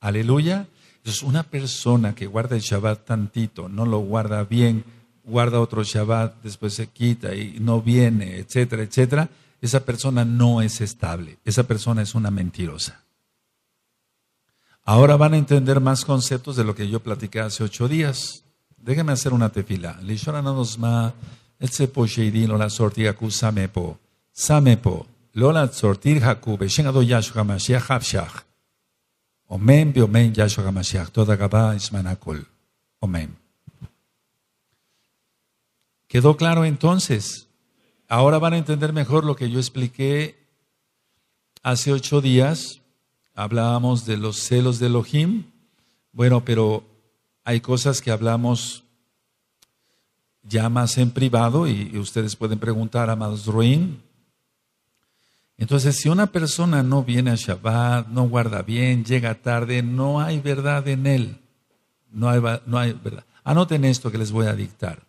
Aleluya. Entonces, una persona que guarda el Shabbat tantito, no lo guarda bien, guarda otro Shabbat, después se quita y no viene, etcétera, etcétera, esa persona no es estable. Esa persona es una mentirosa. Ahora van a entender más conceptos de lo que yo platicé hace ocho días. Déjenme hacer una tefila. Ese sheidin lo la sortir ku samepo. Samepo, lo la sortir hakube, do Yahshua HaMashiach hafshach. Omen, biomen, Yahshua HaMashiach, toda gabá ismanakol. Omen. ¿Quedó claro entonces? Ahora van a entender mejor lo que yo expliqué hace ocho días. Hablábamos de los celos de Elohim. Bueno, pero hay cosas que hablamos llamas en privado y, ustedes pueden preguntar, a Mazruin. Entonces, si una persona no viene a Shabbat, no guarda bien, llega tarde, no hay verdad en él. No hay, verdad. Anoten esto que les voy a dictar.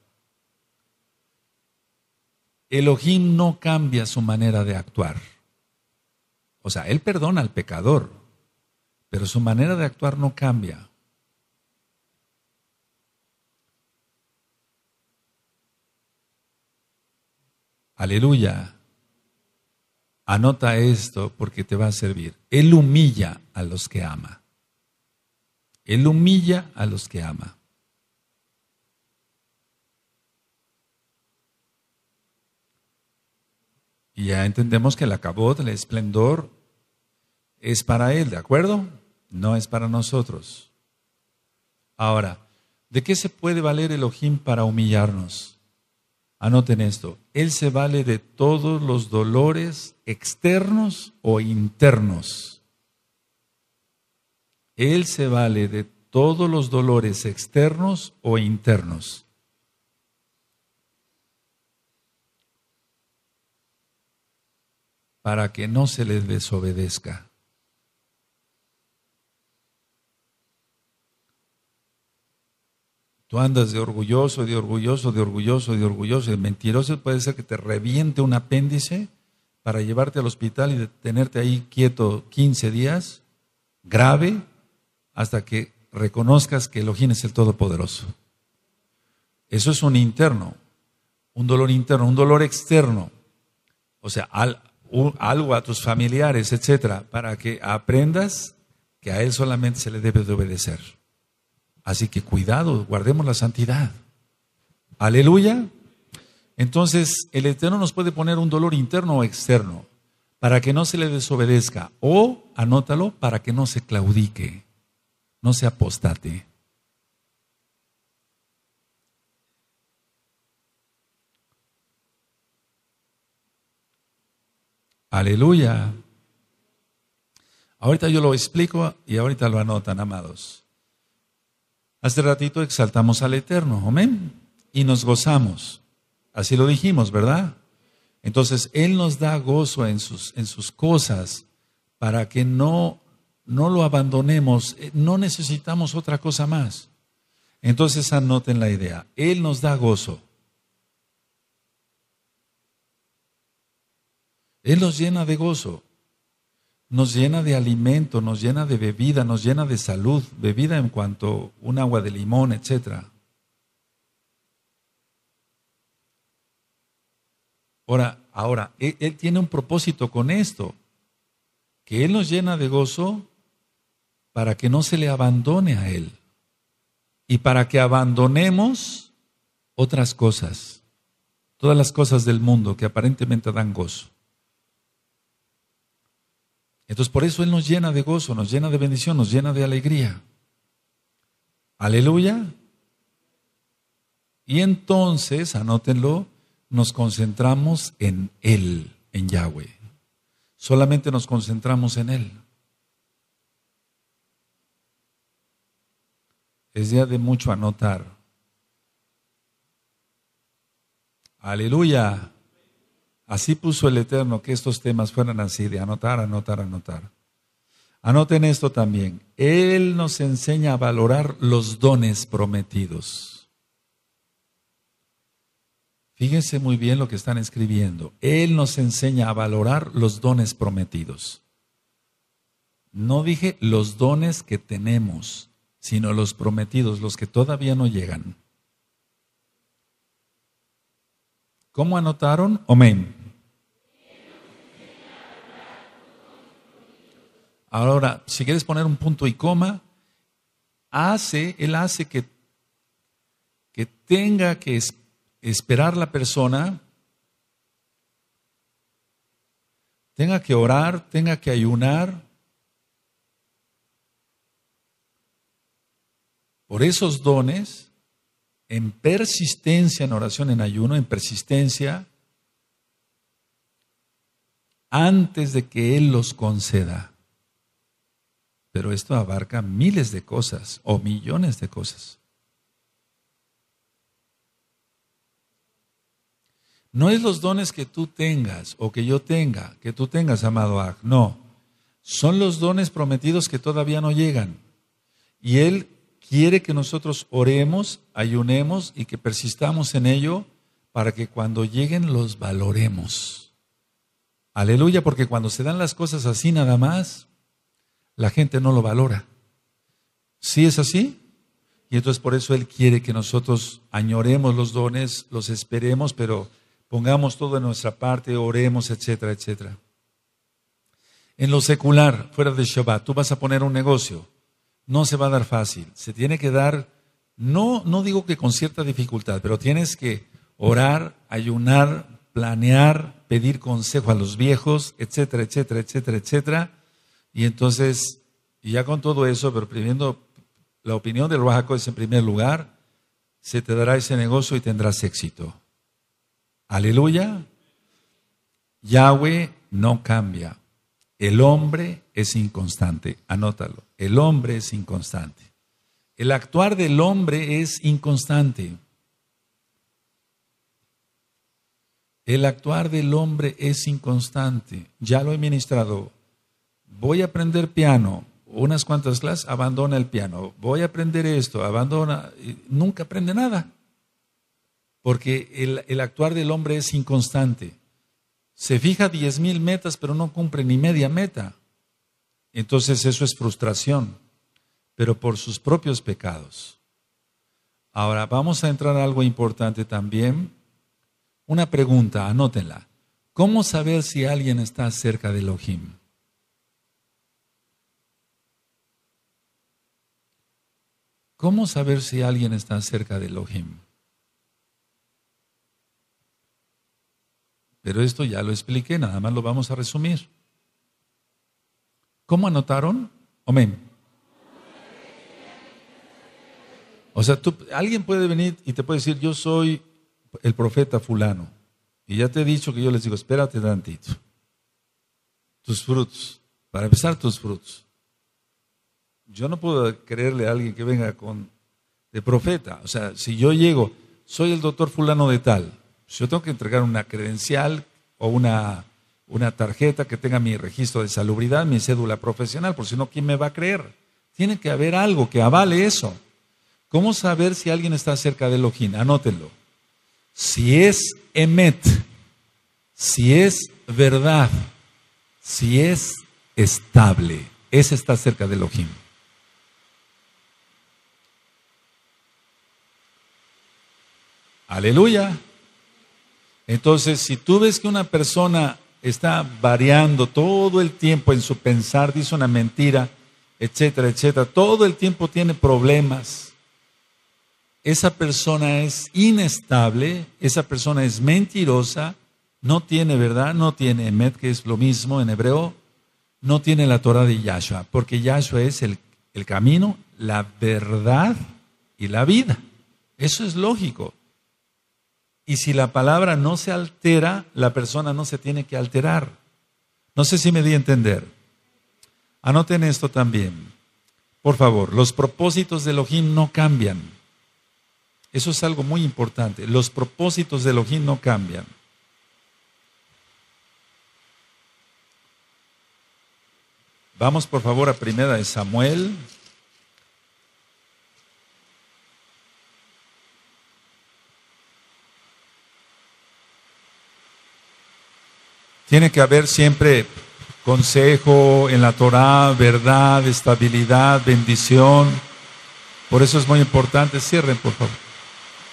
Elohim no cambia su manera de actuar. O sea, él perdona al pecador, pero su manera de actuar no cambia. Aleluya. Anota esto porque te va a servir. Él humilla a los que ama. Él humilla a los que ama. Y ya entendemos que el acabot, el esplendor, es para Él, ¿de acuerdo? No es para nosotros. Ahora, ¿de qué se puede valer el para humillarnos? Anoten esto, Él se vale de todos los dolores externos o internos. Él se vale de todos los dolores externos o internos. Para que no se les desobedezca. andas de orgulloso, de orgulloso, de orgulloso, de orgulloso, de mentiroso. Puede ser que te reviente un apéndice para llevarte al hospital y tenerte ahí quieto 15 días, grave, hasta que reconozcas que Elohim es el Todopoderoso. Eso es un interno, un dolor interno, un dolor externo. O sea, algo a tus familiares, etcétera, para que aprendas que a Él solamente se le debe de obedecer. Así que cuidado, guardemos la santidad. Aleluya. Entonces, el Eterno nos puede poner un dolor interno o externo para que no se le desobedezca o, anótalo, para que no se claudique, no se apostate. Aleluya. Ahorita yo lo explico y ahorita lo anotan, amados. Hace ratito exaltamos al Eterno, amén, y nos gozamos. Así lo dijimos, ¿verdad? Entonces, Él nos da gozo en sus, en sus cosas para que no, no lo abandonemos, eh, no necesitamos otra cosa más. Entonces, anoten la idea, Él nos da gozo. Él nos llena de gozo nos llena de alimento, nos llena de bebida, nos llena de salud, bebida en cuanto un agua de limón, etc. Ahora, ahora él, e, él tiene un propósito con esto, que Él nos llena de gozo para que no se le abandone a Él y para que abandonemos otras cosas, todas las cosas del mundo que aparentemente dan gozo. Entonces por eso Él nos llena de gozo, nos llena de bendición, nos llena de alegría. Aleluya. Y entonces, anótenlo, nos concentramos en Él, en Yahweh. Solamente nos concentramos en Él. Es día de mucho anotar. Aleluya. Así puso el Eterno que estos temas fueran así, de anotar, anotar, anotar. Anoten esto también. Él nos enseña a valorar los dones prometidos. Fíjense muy bien lo que están escribiendo. Él nos enseña a valorar los dones prometidos. No dije los dones que tenemos, sino los prometidos, los que todavía no llegan. ¿Cómo anotaron? Amén. Ahora, si quieres poner un punto y coma, hace, él hace que, que tenga que esperar la persona, tenga que orar, tenga que ayunar. Por esos dones en persistencia en oración, en ayuno, en persistencia, antes de que Él los conceda. Pero esto abarca miles de cosas o millones de cosas. No es los dones que tú tengas o que yo tenga, que tú tengas, amado Ag, no. Son los dones prometidos que todavía no llegan. Y Él quiere que nosotros oremos, ayunemos y que persistamos en ello para que cuando lleguen los valoremos. Aleluya, porque cuando se dan las cosas así nada más, la gente no lo valora. ¿Sí es así? Y entonces por eso Él quiere que nosotros añoremos los dones, los esperemos, pero pongamos todo en nuestra parte, oremos, etcétera, etcétera. En lo secular, fuera de Shabbat, tú vas a poner un negocio no se va a dar fácil. Se tiene que dar, no, no digo que con cierta dificultad, pero tienes que orar, ayunar, planear, pedir consejo a los viejos, etcétera, etcétera, etcétera, etcétera. Y entonces, y ya con todo eso, pero pidiendo la opinión del Oaxaca es en primer lugar, se te dará ese negocio y tendrás éxito. Aleluya. Yahweh no cambia. El hombre es inconstante. Anótalo el hombre es inconstante. El actuar del hombre es inconstante. El actuar del hombre es inconstante. Ya lo he ministrado. Voy a aprender piano, unas cuantas clases, abandona el piano. Voy a aprender esto, abandona. Nunca aprende nada. Porque el, el actuar del hombre es inconstante. Se fija diez mil metas, pero no cumple ni media meta. Entonces eso es frustración, pero por sus propios pecados. Ahora vamos a entrar a algo importante también. Una pregunta, anótenla. ¿Cómo saber si alguien está cerca de Elohim? ¿Cómo saber si alguien está cerca de Elohim? Pero esto ya lo expliqué, nada más lo vamos a resumir. ¿Cómo anotaron? Amén. O sea, tú, alguien puede venir y te puede decir, yo soy el profeta fulano. Y ya te he dicho que yo les digo, espérate tantito. Tus frutos, para empezar tus frutos. Yo no puedo creerle a alguien que venga con de profeta. O sea, si yo llego, soy el doctor fulano de tal, yo tengo que entregar una credencial o una una tarjeta que tenga mi registro de salubridad, mi cédula profesional, por si no, ¿quién me va a creer? Tiene que haber algo que avale eso. ¿Cómo saber si alguien está cerca de ojín? Anótenlo. Si es Emet, si es verdad, si es estable, ese está cerca de Elohim. Aleluya. Entonces, si tú ves que una persona está variando todo el tiempo en su pensar, dice una mentira, etcétera, etcétera. Todo el tiempo tiene problemas. Esa persona es inestable, esa persona es mentirosa, no tiene verdad, no tiene emet, que es lo mismo en hebreo, no tiene la Torah de Yahshua, porque Yahshua es el, el camino, la verdad y la vida. Eso es lógico. Y si la palabra no se altera, la persona no se tiene que alterar. No sé si me di a entender. Anoten esto también. Por favor, los propósitos de Elohim no cambian. Eso es algo muy importante. Los propósitos de Elohim no cambian. Vamos por favor a primera de Samuel, Tiene que haber siempre consejo en la Torah, verdad, estabilidad, bendición. Por eso es muy importante, cierren por favor.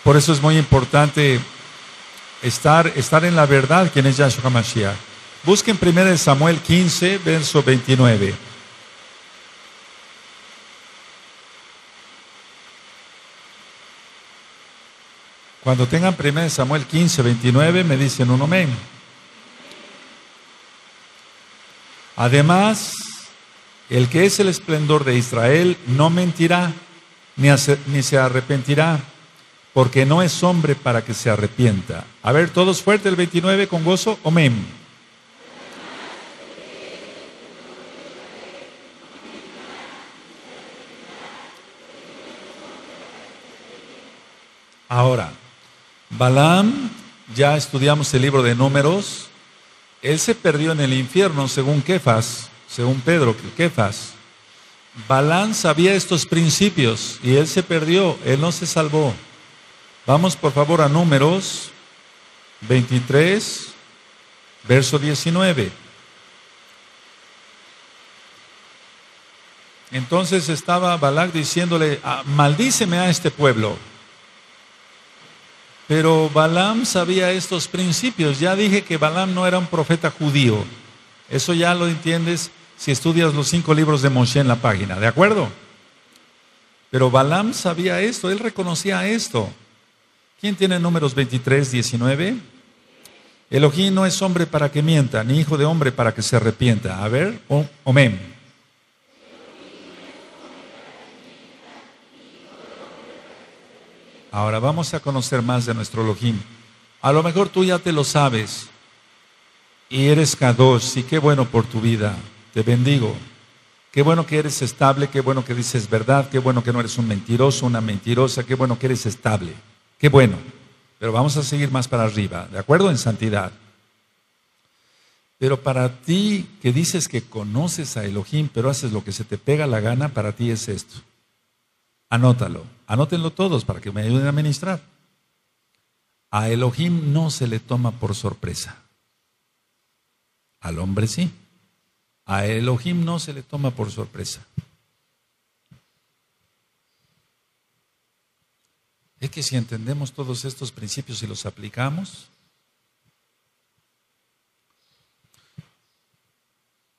Por eso es muy importante estar, estar en la verdad, quien es Yahshua Mashiach. Busquen 1 Samuel 15, verso 29. Cuando tengan 1 Samuel 15, 29, me dicen un amén. Además, el que es el esplendor de Israel no mentirá ni, se arrepentirá, porque no es hombre para que se arrepienta. A ver, todos fuertes, el 29 con gozo. Amén. Ahora, Balaam, ya estudiamos el libro de números, él se perdió en el infierno, según Kefas, según Pedro, Kefas. Balán sabía estos principios y él se perdió, él no se salvó. Vamos por favor a números 23, verso 19. Entonces estaba Balac diciéndole, ah, maldíceme a este pueblo. Pero Balaam sabía estos principios. Ya dije que Balaam no era un profeta judío. Eso ya lo entiendes si estudias los cinco libros de Moshe en la página, ¿de acuerdo? Pero Balaam sabía esto, él reconocía esto. ¿Quién tiene números 23, 19? Elohim no es hombre para que mienta, ni hijo de hombre para que se arrepienta. A ver, o Ahora vamos a conocer más de nuestro Elohim. A lo mejor tú ya te lo sabes y eres Kadosh y qué bueno por tu vida. Te bendigo. Qué bueno que eres estable, qué bueno que dices verdad, qué bueno que no eres un mentiroso, una mentirosa, qué bueno que eres estable. Qué bueno. Pero vamos a seguir más para arriba, ¿de acuerdo? En santidad. Pero para ti que dices que conoces a Elohim, pero haces lo que se te pega la gana, para ti es esto. Anótalo. Anótenlo todos para que me ayuden a ministrar. A Elohim no se le toma por sorpresa. Al hombre sí. A Elohim no se le toma por sorpresa. Es que si entendemos todos estos principios y los aplicamos,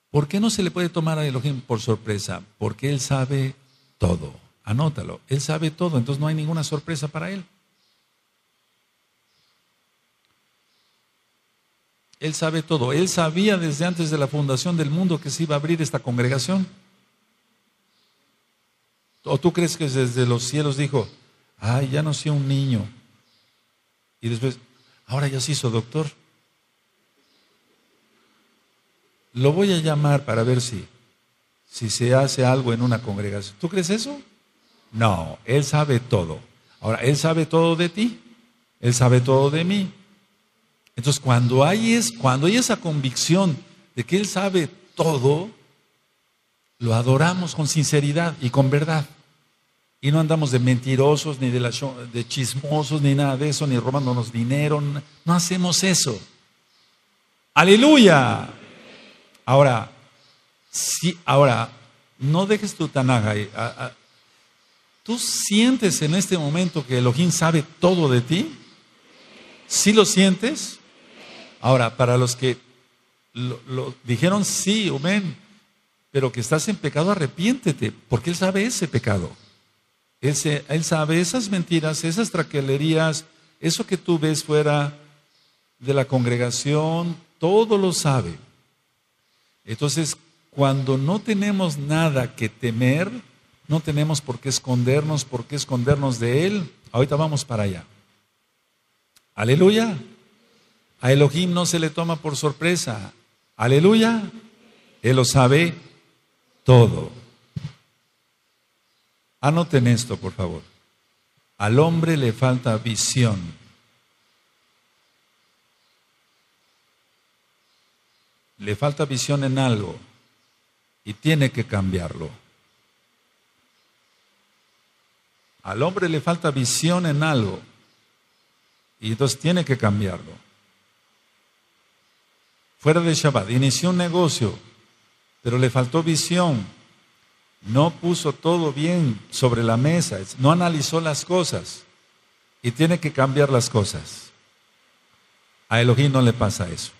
¿por qué no se le puede tomar a Elohim por sorpresa? Porque él sabe todo. Anótalo. Él sabe todo, entonces no hay ninguna sorpresa para Él. Él sabe todo. Él sabía desde antes de la fundación del mundo que se iba a abrir esta congregación. ¿O tú crees que desde los cielos dijo, ay, ya no soy un niño? Y después, ahora ya se hizo doctor. Lo voy a llamar para ver si, si se hace algo en una congregación. ¿Tú crees eso? No, Él sabe todo. Ahora, Él sabe todo de ti, Él sabe todo de mí. Entonces, cuando hay, es, cuando hay esa convicción de que Él sabe todo, lo adoramos con sinceridad y con verdad. Y no andamos de mentirosos, ni de, chismosos, ni nada de eso, ni robándonos dinero. No hacemos eso. Aleluya. Ahora, sí, ahora, no dejes tu tanaja. Eh, ¿Tú sientes en este momento que Elohim sabe todo de ti? ¿Sí lo sientes? Ahora, para los que lo, dijeron sí, amén, pero que estás en pecado, arrepiéntete, porque Él sabe ese pecado. Él, él sabe esas mentiras, esas traquelerías, eso que tú ves fuera de la congregación, todo lo sabe. Entonces, cuando no tenemos nada que temer, no tenemos por qué escondernos, por qué escondernos de Él. Ahorita vamos para allá. Aleluya. A Elohim no se le toma por sorpresa. Aleluya. Él lo sabe todo. Anoten esto, por favor. Al hombre le falta visión. Le falta visión en algo y tiene que cambiarlo. Al hombre le falta visión en algo. Y entonces tiene que cambiarlo. Fuera de Shabbat, inició un negocio, pero le faltó visión. No puso todo bien sobre la mesa, no analizó las cosas. Y tiene que cambiar las cosas. A Elohim no le pasa eso.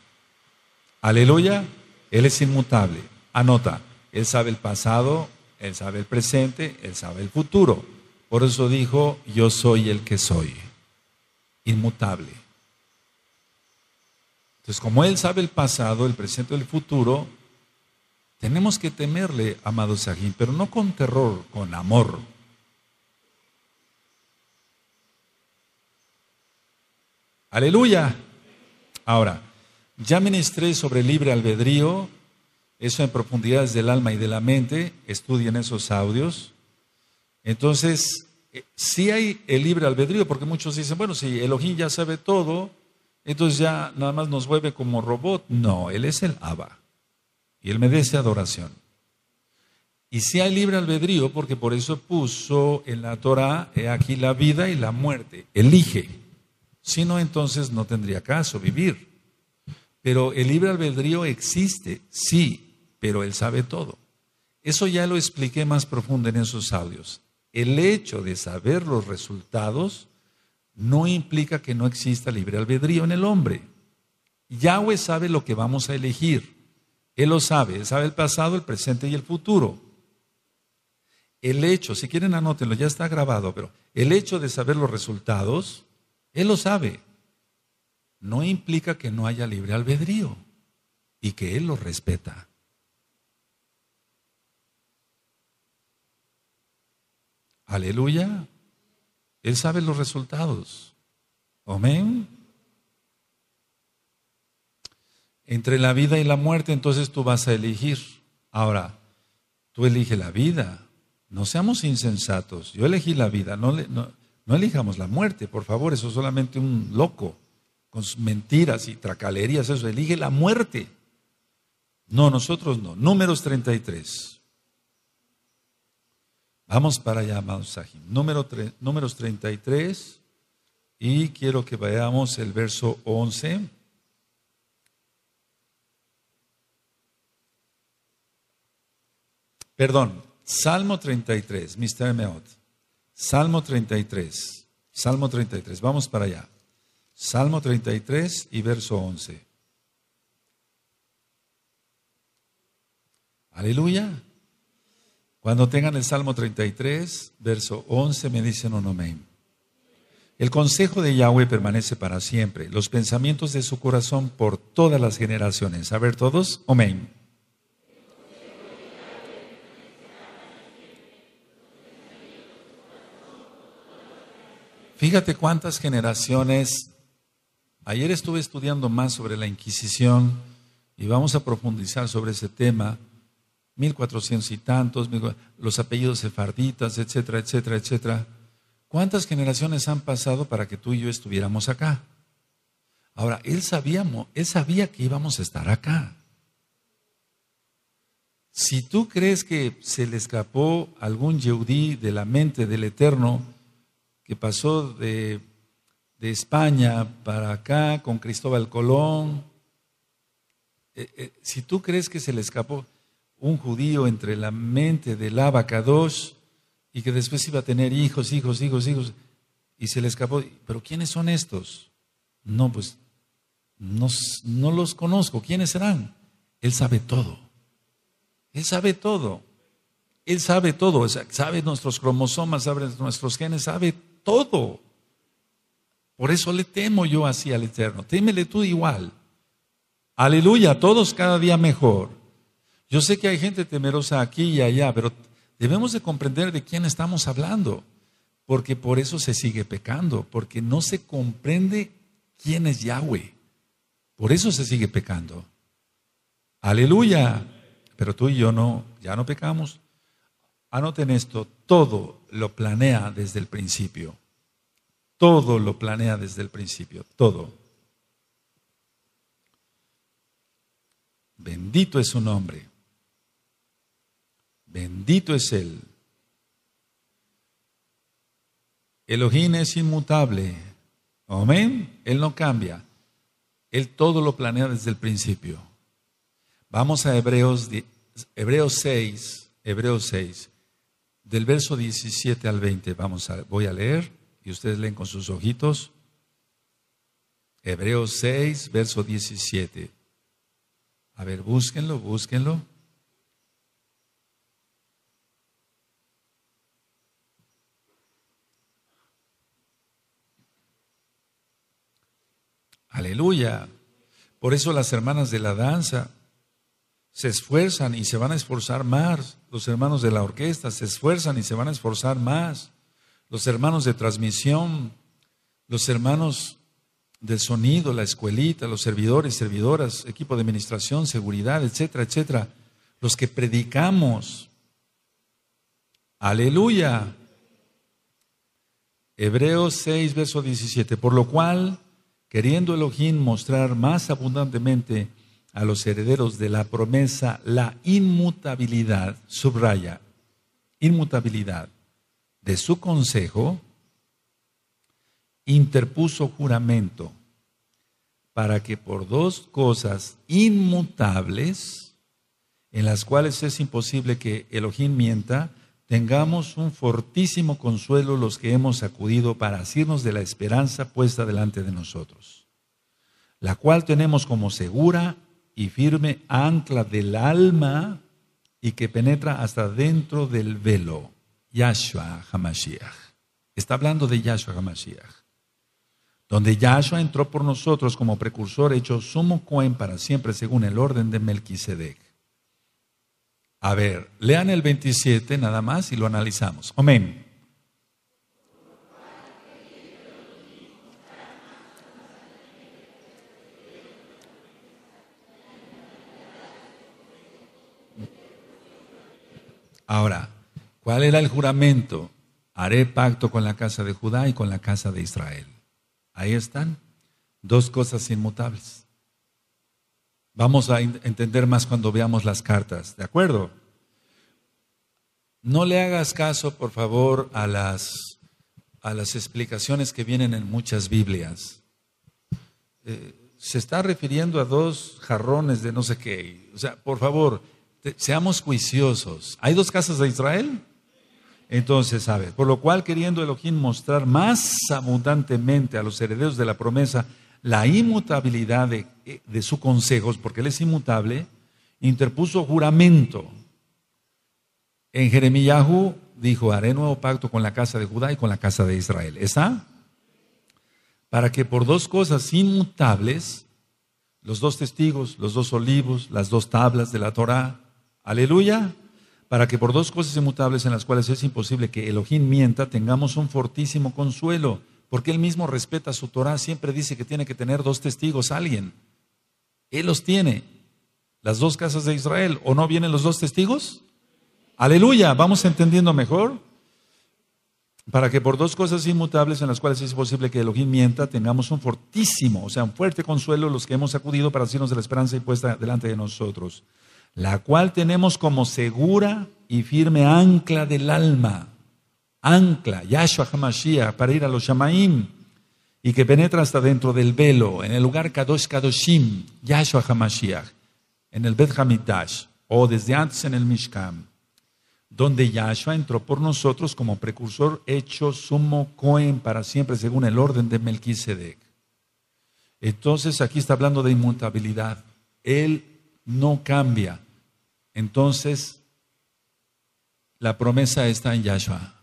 Aleluya, Él es inmutable. Anota, Él sabe el pasado, Él sabe el presente, Él sabe el futuro. Por eso dijo, yo soy el que soy, inmutable. Entonces, como Él sabe el pasado, el presente y el futuro, tenemos que temerle, amado Sahin, pero no con terror, con amor. Aleluya. Ahora, ya ministré sobre libre albedrío, eso en profundidades del alma y de la mente, estudien esos audios. Entonces, eh, si hay el libre albedrío, porque muchos dicen, bueno, si Elohim ya sabe todo, entonces ya nada más nos vuelve como robot. No, Él es el Abba y Él merece adoración. Y si hay libre albedrío, porque por eso puso en la Torah aquí la vida y la muerte. Elige. Si no, entonces no tendría caso vivir. Pero el libre albedrío existe, sí, pero Él sabe todo. Eso ya lo expliqué más profundo en esos audios. El hecho de saber los resultados no implica que no exista libre albedrío en el hombre. Yahweh sabe lo que vamos a elegir. Él lo sabe, él sabe el pasado, el presente y el futuro. El hecho, si quieren anótenlo, ya está grabado, pero el hecho de saber los resultados, él lo sabe. No implica que no haya libre albedrío y que él lo respeta. Aleluya. Él sabe los resultados. Amén. Entre la vida y la muerte, entonces tú vas a elegir. Ahora, tú elige la vida. No seamos insensatos. Yo elegí la vida. No, no elijamos la muerte, por favor. Eso es solamente un loco con sus mentiras y tracalerías. Eso elige la muerte. No, nosotros no. Números 33. Vamos para allá, amados Número números 33 y quiero que vayamos el verso 11. Perdón, Salmo 33, Mr. Meot. Salmo 33, Salmo 33, vamos para allá. Salmo 33 y verso 11. Aleluya. Cuando tengan el Salmo 33, verso 11, me dicen un amén. El consejo de Yahweh permanece para siempre, los pensamientos de su corazón por todas las generaciones. A ver todos, amén. Fíjate cuántas generaciones. Ayer estuve estudiando más sobre la Inquisición y vamos a profundizar sobre ese tema. 1400 y tantos, los apellidos sefarditas, etcétera, etcétera, etcétera. ¿Cuántas generaciones han pasado para que tú y yo estuviéramos acá? Ahora, él, sabíamos, él sabía que íbamos a estar acá. Si tú crees que se le escapó algún yeudí de la mente del Eterno que pasó de, España para acá con Cristóbal Colón, eh, eh, si tú crees que se le escapó, un judío entre la mente del Abacados y que después iba a tener hijos, hijos, hijos, hijos, y se le escapó. ¿Pero quiénes son estos? No, pues no, no los conozco. ¿Quiénes serán? Él sabe todo. Él sabe todo. Él sabe todo. Sabe nuestros cromosomas, sabe nuestros genes, sabe todo. Por eso le temo yo así al Eterno. Témele tú igual. Aleluya, todos cada día mejor. Yo sé que hay gente temerosa aquí y allá, pero debemos de comprender de quién estamos hablando, porque por eso se sigue pecando, porque no se comprende quién es Yahweh. Por eso se sigue pecando. Aleluya. Pero tú y yo no, ya no pecamos. Anoten esto, todo lo planea desde el principio. Todo lo planea desde el principio, todo. Bendito es su nombre. Bendito es Él. Elohim es inmutable. Amén. Él no cambia. Él todo lo planea desde el principio. Vamos a Hebreos, Hebreos 6, Hebreos 6, del verso 17 al 20. Vamos a, voy a leer y ustedes leen con sus ojitos. Hebreos 6, verso 17. A ver, búsquenlo, búsquenlo. Aleluya. Por eso las hermanas de la danza se esfuerzan y se van a esforzar más. Los hermanos de la orquesta se esfuerzan y se van a esforzar más. Los hermanos de transmisión, los hermanos del sonido, la escuelita, los servidores, servidoras, equipo de administración, seguridad, etcétera, etcétera. Los que predicamos. Aleluya. Hebreos 6, verso 17. Por lo cual queriendo Elohim mostrar más abundantemente a los herederos de la promesa la inmutabilidad, subraya, inmutabilidad de su consejo, interpuso juramento para que por dos cosas inmutables, en las cuales es imposible que Elohim mienta, tengamos un fortísimo consuelo los que hemos acudido para asirnos de la esperanza puesta delante de nosotros, la cual tenemos como segura y firme ancla del alma y que penetra hasta dentro del velo, Yahshua Hamashiach. Está hablando de Yahshua Hamashiach, donde Yahshua entró por nosotros como precursor hecho sumo cohen para siempre según el orden de Melquisedec a ver, lean el 27 nada más y lo analizamos. Amén. Ahora, ¿cuál era el juramento? Haré pacto con la casa de Judá y con la casa de Israel. Ahí están dos cosas inmutables. Vamos a entender más cuando veamos las cartas, ¿de acuerdo? No le hagas caso, por favor, a las, a las explicaciones que vienen en muchas Biblias. Eh, se está refiriendo a dos jarrones de no sé qué. O sea, por favor, seamos juiciosos. ¿Hay dos casas de Israel? Entonces, ¿sabes? Por lo cual, queriendo Elohim mostrar más abundantemente a los herederos de la promesa la inmutabilidad de, eh, de sus consejos, porque él es inmutable, interpuso juramento. En Jeremías, dijo, haré nuevo pacto con la casa de Judá y con la casa de Israel. ¿Está? Para que por dos cosas inmutables, los dos testigos, los dos olivos, las dos tablas de la Torá, aleluya, para que por dos cosas inmutables en las cuales es imposible que Elohim mienta, tengamos un fortísimo consuelo porque él mismo respeta su Torah, siempre dice que tiene que tener dos testigos, alguien. Él los tiene, las dos casas de Israel. ¿O no vienen los dos testigos? Aleluya, vamos entendiendo mejor. Para que por dos cosas inmutables en las cuales es posible que Elohim mienta, tengamos un fortísimo, o sea, un fuerte consuelo los que hemos acudido para hacernos de la esperanza impuesta delante de nosotros, la cual tenemos como segura y firme ancla del alma ancla, Yahshua HaMashiach, para ir a los Shamaim, y que penetra hasta dentro del velo, en el lugar Kadosh Kadoshim, Yahshua HaMashiach, en el Bet Hamidash, o desde antes en el Mishkam donde Yahshua entró por nosotros como precursor hecho sumo Cohen para siempre, según el orden de Melquisedec. Entonces aquí está hablando de inmutabilidad. Él no cambia. Entonces, la promesa está en Yahshua.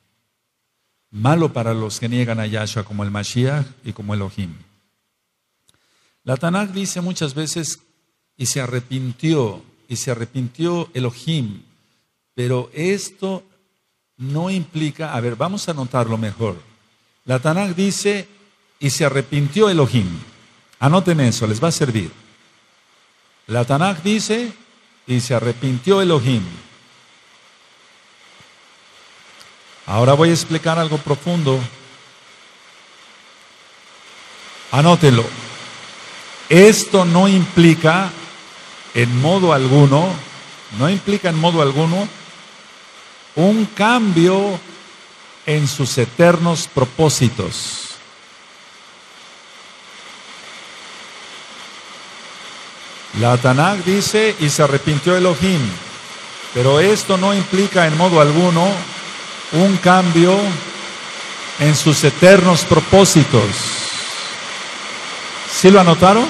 Malo para los que niegan a Yahshua como el Mashiach y como el Elohim. La Tanakh dice muchas veces, y se arrepintió, y se arrepintió Elohim, pero esto no implica, a ver, vamos a anotarlo mejor. La Tanakh dice, y se arrepintió Elohim. Anoten eso, les va a servir. La Tanakh dice, y se arrepintió Elohim. Ahora voy a explicar algo profundo. Anótelo. Esto no implica en modo alguno, no implica en modo alguno un cambio en sus eternos propósitos. La Tanakh dice, y se arrepintió Elohim, pero esto no implica en modo alguno un cambio en sus eternos propósitos. ¿Sí lo anotaron?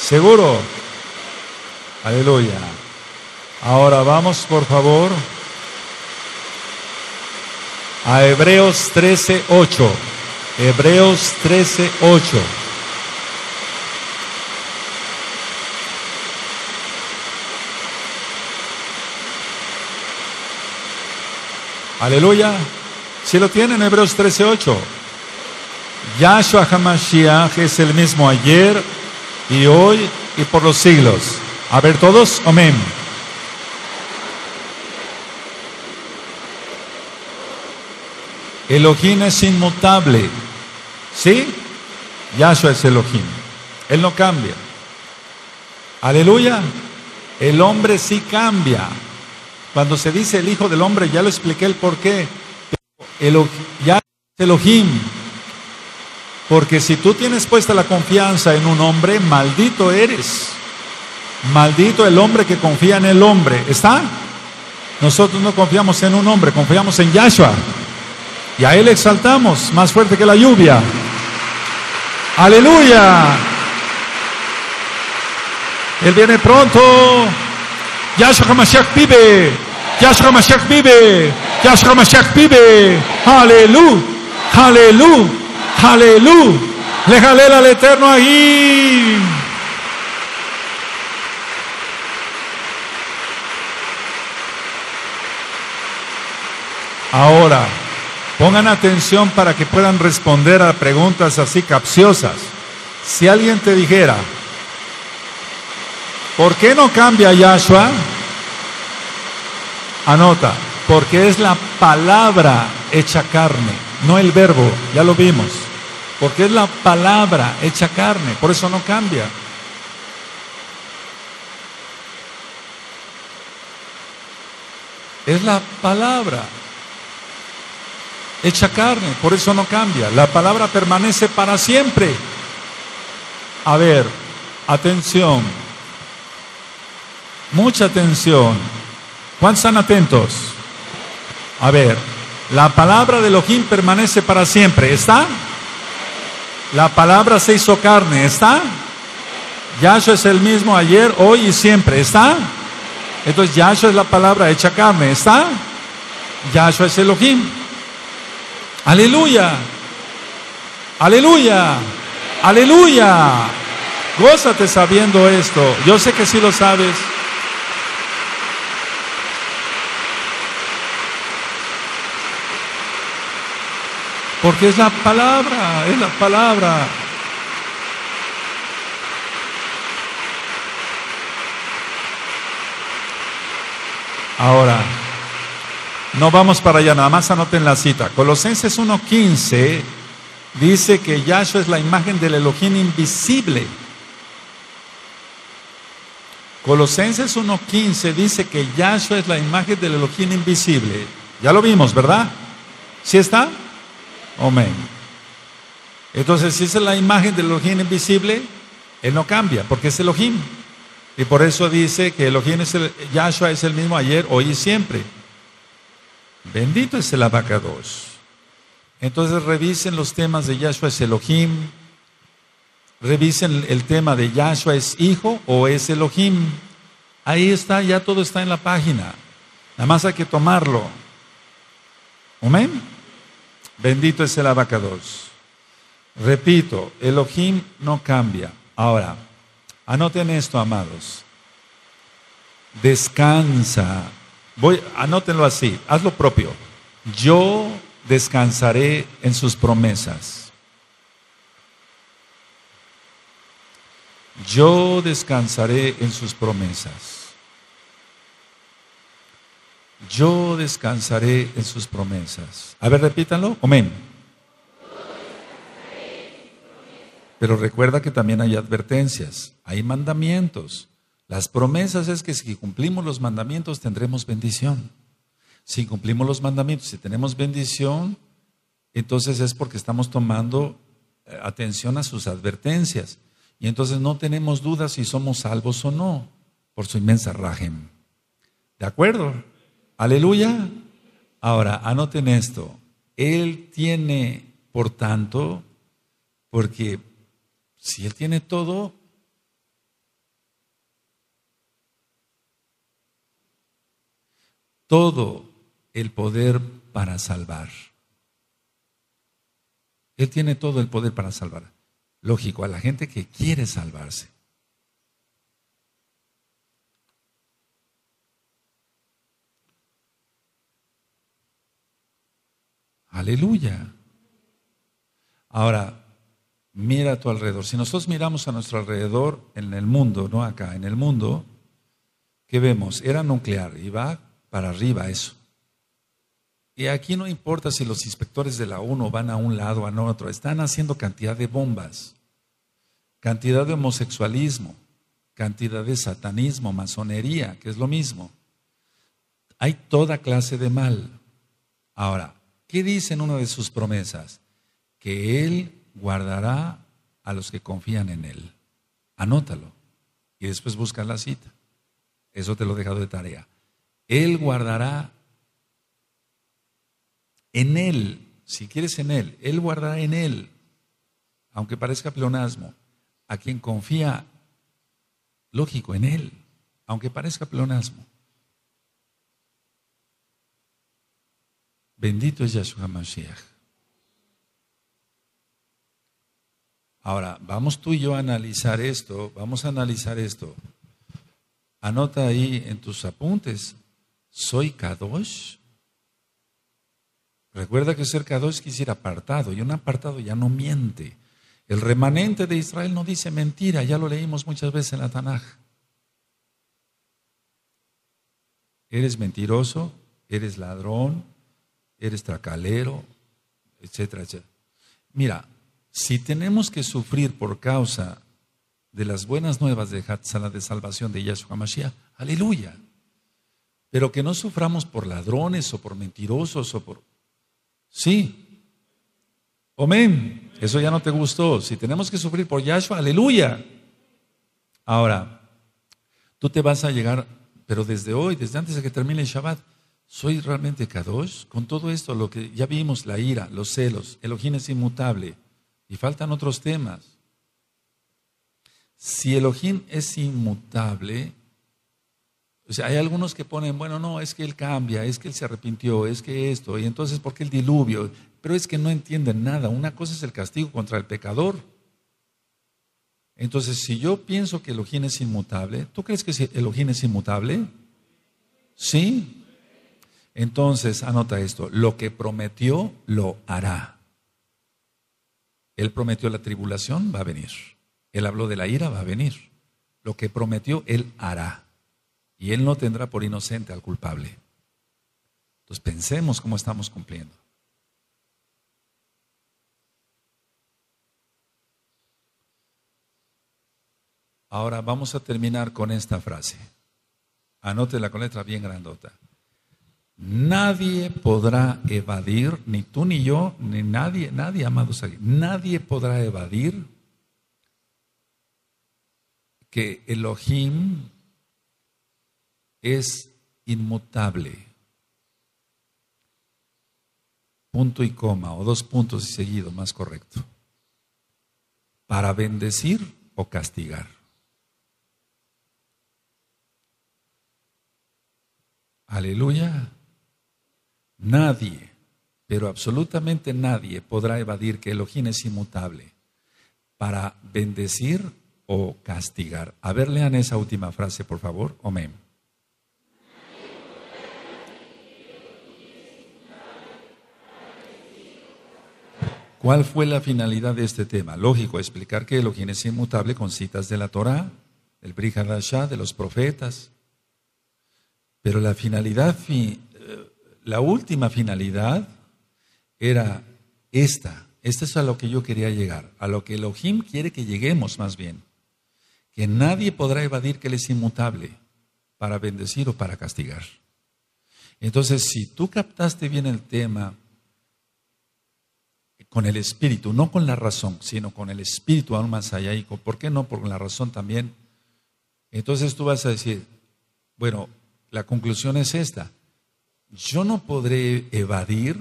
Seguro. Aleluya. Ahora vamos, por favor, a Hebreos 13.8. Hebreos 13.8. Aleluya. Si lo tienen, Hebreos 13:8. Yahshua HaMashiach es el mismo ayer y hoy y por los siglos. A ver todos, amén. Elohim es inmutable. ¿Sí? Yahshua es Elohim. Él no cambia. Aleluya. El hombre sí cambia. Cuando se dice el Hijo del Hombre, ya lo expliqué el por qué. ya es Elohim. Porque si tú tienes puesta la confianza en un hombre, maldito eres. Maldito el hombre que confía en el hombre. ¿Está? Nosotros no confiamos en un hombre, confiamos en Yahshua. Y a Él exaltamos, más fuerte que la lluvia. Aleluya. Él viene pronto. Yahshua Mashiach vive. Yahshua Mashiach vive. Yahshua Mashiach vive. Aleluya. Aleluya. Aleluya. Le al Eterno ahí. Ahora, pongan atención para que puedan responder a preguntas así capciosas. Si alguien te dijera, ¿Por qué no cambia Yahshua? Anota, porque es la palabra hecha carne, no el verbo, ya lo vimos. Porque es la palabra hecha carne, por eso no cambia. Es la palabra hecha carne, por eso no cambia. La palabra permanece para siempre. A ver, atención. Mucha atención. ¿Cuántos están atentos? A ver, la palabra de Elohim permanece para siempre. ¿Está? La palabra se hizo carne. ¿Está? Yahshua es el mismo ayer, hoy y siempre. ¿Está? Entonces Yahshua es la palabra hecha carne. ¿Está? Yahshua es Elohim. Aleluya. Aleluya. Aleluya. Gózate sabiendo esto. Yo sé que sí lo sabes. Porque es la palabra, es la palabra. Ahora, no vamos para allá, nada más anoten la cita. Colosenses 1.15 dice que Yahshua es la imagen del Elohim invisible. Colosenses 1.15 dice que Yahshua es la imagen del Elohim invisible. Ya lo vimos, ¿verdad? ¿Sí está? Amén. Entonces, si es la imagen del Elohim invisible, Él no cambia, porque es Elohim. Y por eso dice que Elohim es el, Yahshua es el mismo ayer, hoy y siempre. Bendito es el abacados. Entonces revisen los temas de Yahshua es Elohim. Revisen el tema de Yahshua es hijo o es Elohim. Ahí está, ya todo está en la página. Nada más hay que tomarlo. Amén. Bendito es el abacados. Repito, Elohim no cambia. Ahora, anoten esto, amados. Descansa. Voy, anótenlo así, haz lo propio. Yo descansaré en sus promesas. Yo descansaré en sus promesas. Yo descansaré en sus promesas. A ver, repítanlo. Amén. Pero recuerda que también hay advertencias, hay mandamientos. Las promesas es que si cumplimos los mandamientos tendremos bendición. Si cumplimos los mandamientos, si tenemos bendición, entonces es porque estamos tomando eh, atención a sus advertencias. Y entonces no tenemos dudas si somos salvos o no, por su inmensa rajem. ¿De acuerdo? Aleluya. Ahora, anoten esto. Él tiene, por tanto, porque si Él tiene todo, todo el poder para salvar. Él tiene todo el poder para salvar. Lógico, a la gente que quiere salvarse. Aleluya. Ahora, mira a tu alrededor. Si nosotros miramos a nuestro alrededor en el mundo, no acá, en el mundo, ¿qué vemos? Era nuclear y va para arriba eso. Y aquí no importa si los inspectores de la ONU van a un lado o a otro, están haciendo cantidad de bombas, cantidad de homosexualismo, cantidad de satanismo, masonería, que es lo mismo. Hay toda clase de mal. Ahora, ¿Qué dice en una de sus promesas? Que Él guardará a los que confían en Él. Anótalo y después busca la cita. Eso te lo he dejado de tarea. Él guardará en Él, si quieres en Él, Él guardará en Él, aunque parezca pleonasmo, a quien confía, lógico, en Él, aunque parezca pleonasmo. Bendito es Yahshua Mashiach. Ahora, vamos tú y yo a analizar esto, vamos a analizar esto. Anota ahí en tus apuntes, ¿soy Kadosh? Recuerda que ser Kadosh quisiera apartado, y un apartado ya no miente. El remanente de Israel no dice mentira, ya lo leímos muchas veces en la Tanaj. Eres mentiroso, eres ladrón, eres tracalero, etcétera, etcétera. Mira, si tenemos que sufrir por causa de las buenas nuevas de Hatzala de salvación de Yahshua Mashiach, aleluya. Pero que no suframos por ladrones o por mentirosos o por... Sí. Amén. Eso ya no te gustó. Si tenemos que sufrir por Yahshua, aleluya. Ahora, tú te vas a llegar, pero desde hoy, desde antes de que termine el Shabbat, ¿Soy realmente Kadosh? Con todo esto, lo que ya vimos, la ira, los celos, ojín es inmutable. Y faltan otros temas. Si ojín es inmutable, o sea, hay algunos que ponen, bueno, no, es que él cambia, es que él se arrepintió, es que esto, y entonces, ¿por qué el diluvio? Pero es que no entienden nada. Una cosa es el castigo contra el pecador. Entonces, si yo pienso que ojín es inmutable, ¿tú crees que ojín es inmutable? Sí, entonces, anota esto, lo que prometió, lo hará. Él prometió la tribulación, va a venir. Él habló de la ira, va a venir. Lo que prometió, Él hará. Y Él no tendrá por inocente al culpable. Entonces pensemos cómo estamos cumpliendo. Ahora vamos a terminar con esta frase. Anótela con letra bien grandota. Nadie podrá evadir, ni tú ni yo, ni nadie, nadie, amados nadie podrá evadir que Elohim es inmutable. Punto y coma, o dos puntos y seguido, más correcto. Para bendecir o castigar. Aleluya. Nadie, pero absolutamente nadie podrá evadir que Elohim es inmutable para bendecir o castigar. A ver, lean esa última frase, por favor. Amén. ¿Cuál fue la finalidad de este tema? Lógico, explicar que Elohim es inmutable con citas de la Torá, del Brihadashá, de los profetas. Pero la finalidad la última finalidad era esta. esta es a lo que yo quería llegar, a lo que Elohim quiere que lleguemos más bien. Que nadie podrá evadir que Él es inmutable para bendecir o para castigar. Entonces, si tú captaste bien el tema con el espíritu, no con la razón, sino con el espíritu aún más allá, ¿por qué no? Por la razón también. Entonces tú vas a decir, bueno, la conclusión es esta yo no podré evadir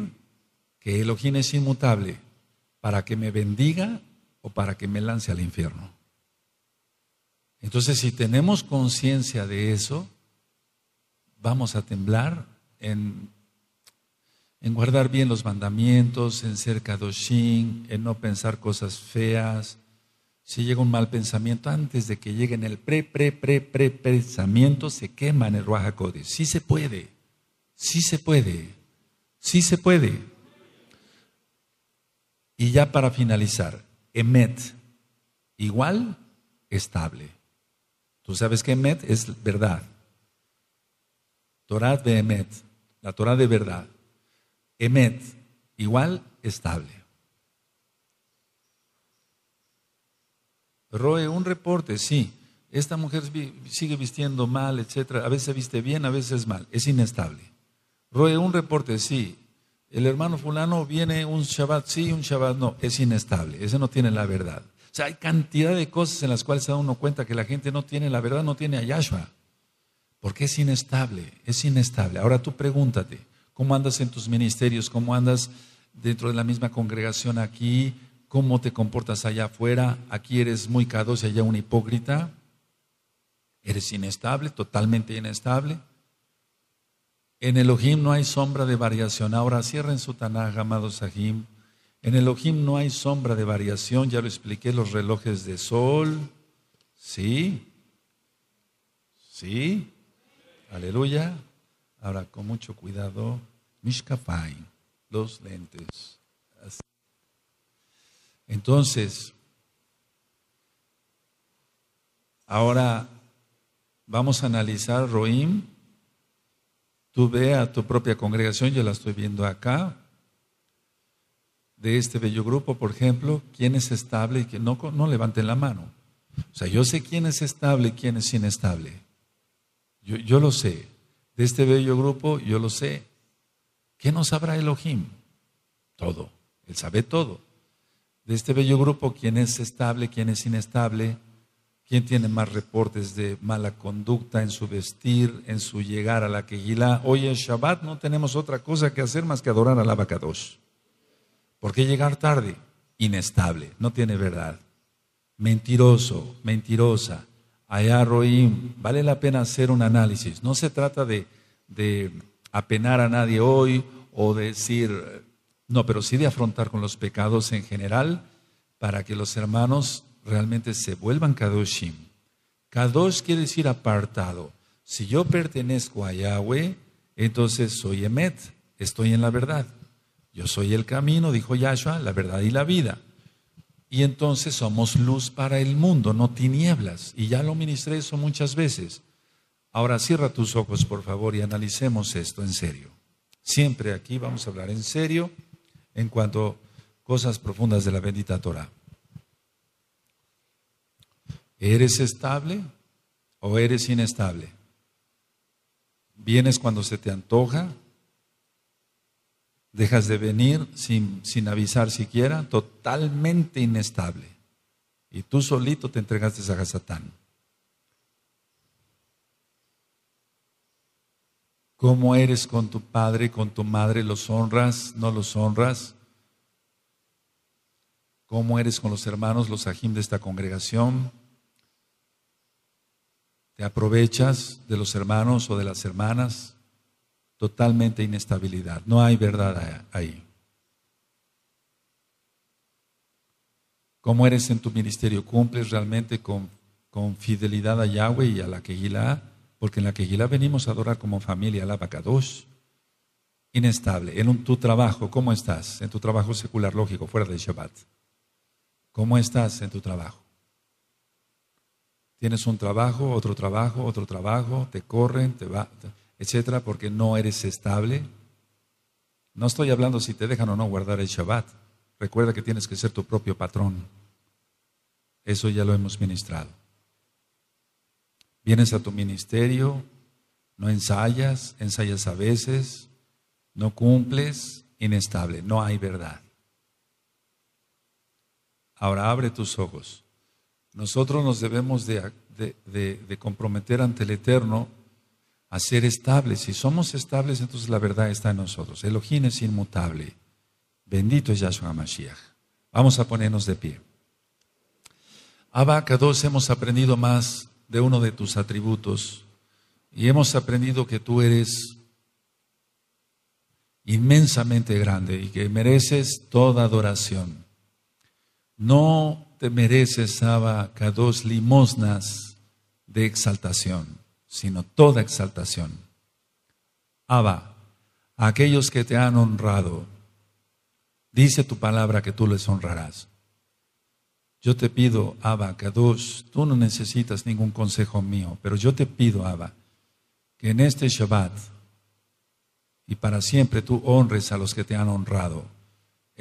que Elohim es inmutable para que me bendiga o para que me lance al infierno. Entonces, si tenemos conciencia de eso, vamos a temblar en, en, guardar bien los mandamientos, en ser kadoshim, en no pensar cosas feas. Si llega un mal pensamiento, antes de que llegue en el pre, pre, pre, pre pensamiento, se quema en el Ruajacodes. Sí se puede. Sí se puede, sí se puede. Y ya para finalizar, Emet, igual, estable. Tú sabes que Emet es verdad. Torah de Emet, la Torah de verdad. Emet, igual, estable. Roe, un reporte, sí. Esta mujer sigue vistiendo mal, etc. A veces viste bien, a veces mal. Es inestable un reporte, sí. El hermano fulano viene un Shabbat sí, un Shabbat no. Es inestable, ese no tiene la verdad. O sea, hay cantidad de cosas en las cuales se da uno cuenta que la gente no tiene la verdad, no tiene a Yahshua. Porque es inestable, es inestable. Ahora tú pregúntate, ¿cómo andas en tus ministerios? ¿Cómo andas dentro de la misma congregación aquí? ¿Cómo te comportas allá afuera? Aquí eres muy y allá un hipócrita. Eres inestable, totalmente inestable. En Elohim no hay sombra de variación. Ahora cierren su Tanaj, amados Sahim. En Elohim no hay sombra de variación, ya lo expliqué, los relojes de sol. Sí. Sí. Aleluya. Ahora, con mucho cuidado, Mishkafai, los lentes. Así. Entonces, ahora vamos a analizar Roim Tú ve a tu propia congregación, yo la estoy viendo acá, de este bello grupo, por ejemplo, quién es estable y quién no, no levanten la mano. O sea, yo sé quién es estable y quién es inestable. Yo, lo sé. De este bello grupo, yo lo sé. ¿Qué nos sabrá Elohim? Todo. Él sabe todo. De este bello grupo, quién es estable, quién es inestable, ¿Quién tiene más reportes de mala conducta en su vestir, en su llegar a la quejilá? Hoy en Shabbat no tenemos otra cosa que hacer más que adorar a la vaca dos. ¿Por qué llegar tarde? Inestable, no tiene verdad. Mentiroso, mentirosa. Allá, Roim, vale la pena hacer un análisis. No se trata de apenar a nadie hoy o decir, no, pero sí de afrontar con los pecados en general para que los hermanos realmente se vuelvan kadoshim. Kadosh quiere decir apartado. Si yo pertenezco a Yahweh, entonces soy Emet, estoy en la verdad. Yo soy el camino, dijo Yahshua, la verdad y la vida. Y entonces somos luz para el mundo, no tinieblas. Y ya lo ministré eso muchas veces. Ahora cierra tus ojos, por favor, y analicemos esto en serio. Siempre aquí vamos a hablar en serio en cuanto a cosas profundas de la bendita Torah. ¿Eres estable o eres inestable? ¿Vienes cuando se te antoja? ¿Dejas de venir sin, sin avisar siquiera? Totalmente inestable. Y tú solito te entregaste a Satán. ¿Cómo eres con tu padre, con tu madre? ¿Los honras? ¿No los honras? ¿Cómo eres con los hermanos, los ajim de esta congregación? Te aprovechas de los hermanos o de las hermanas. Totalmente inestabilidad. No hay verdad ahí. ¿Cómo eres en tu ministerio? ¿Cumples realmente con, fidelidad a Yahweh y a la Keilah? Porque en la Keilah venimos a adorar como familia, la Bacadosh. Inestable. En tu trabajo, ¿cómo estás? En tu trabajo secular, lógico, fuera del Shabbat. ¿Cómo estás en tu trabajo? Tienes un trabajo, otro trabajo, otro trabajo, te corren, te va, etcétera, porque no eres estable. No estoy hablando si te dejan o no guardar el Shabbat. Recuerda que tienes que ser tu propio patrón. Eso ya lo hemos ministrado. Vienes a tu ministerio, no ensayas, ensayas a veces, no cumples, inestable, no hay verdad. Ahora abre tus ojos. Nosotros nos debemos de, comprometer ante el Eterno a ser estables. Si somos estables, entonces la verdad está en nosotros. Elohim es inmutable. Bendito es Yahshua Mashiach. Vamos a ponernos de pie. Abaca 2 hemos aprendido más de uno de tus atributos y hemos aprendido que tú eres inmensamente grande y que mereces toda adoración. No te mereces, Abba dos limosnas de exaltación, sino toda exaltación. Abba, a aquellos que te han honrado, dice tu palabra que tú les honrarás. Yo te pido, Abba dos, tú no necesitas ningún consejo mío, pero yo te pido, Abba, que en este Shabbat y para siempre tú honres a los que te han honrado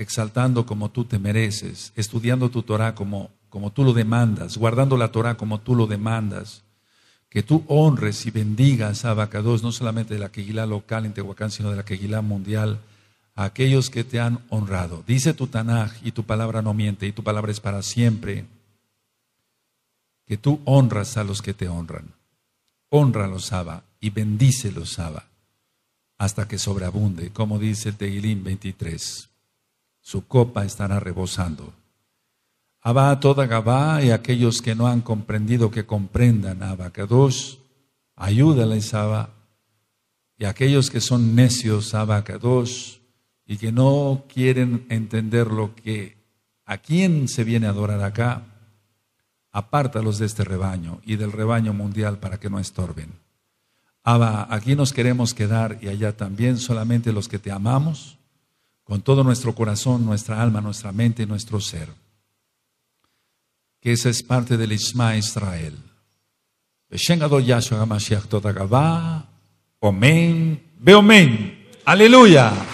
exaltando como tú te mereces, estudiando tu Torah como, como tú lo demandas, guardando la Torah como tú lo demandas, que tú honres y bendigas a Abacados, no solamente de la Queguila local en Tehuacán, sino de la Queguilá mundial, a aquellos que te han honrado. Dice tu Tanaj, y tu palabra no miente, y tu palabra es para siempre, que tú honras a los que te honran. Honra los Abba, y los Abba, hasta que sobreabunde, como dice el Tehilim 23 su copa estará rebosando. Abba toda Gabá y aquellos que no han comprendido que comprendan dos ayúdales Abba. Y aquellos que son necios dos y que no quieren entender lo que a quién se viene a adorar acá, apártalos de este rebaño y del rebaño mundial para que no estorben. Abba, aquí nos queremos quedar y allá también solamente los que te amamos con todo nuestro corazón, nuestra alma, nuestra mente, y nuestro ser. Que esa es parte del Isma Israel. Aleluya.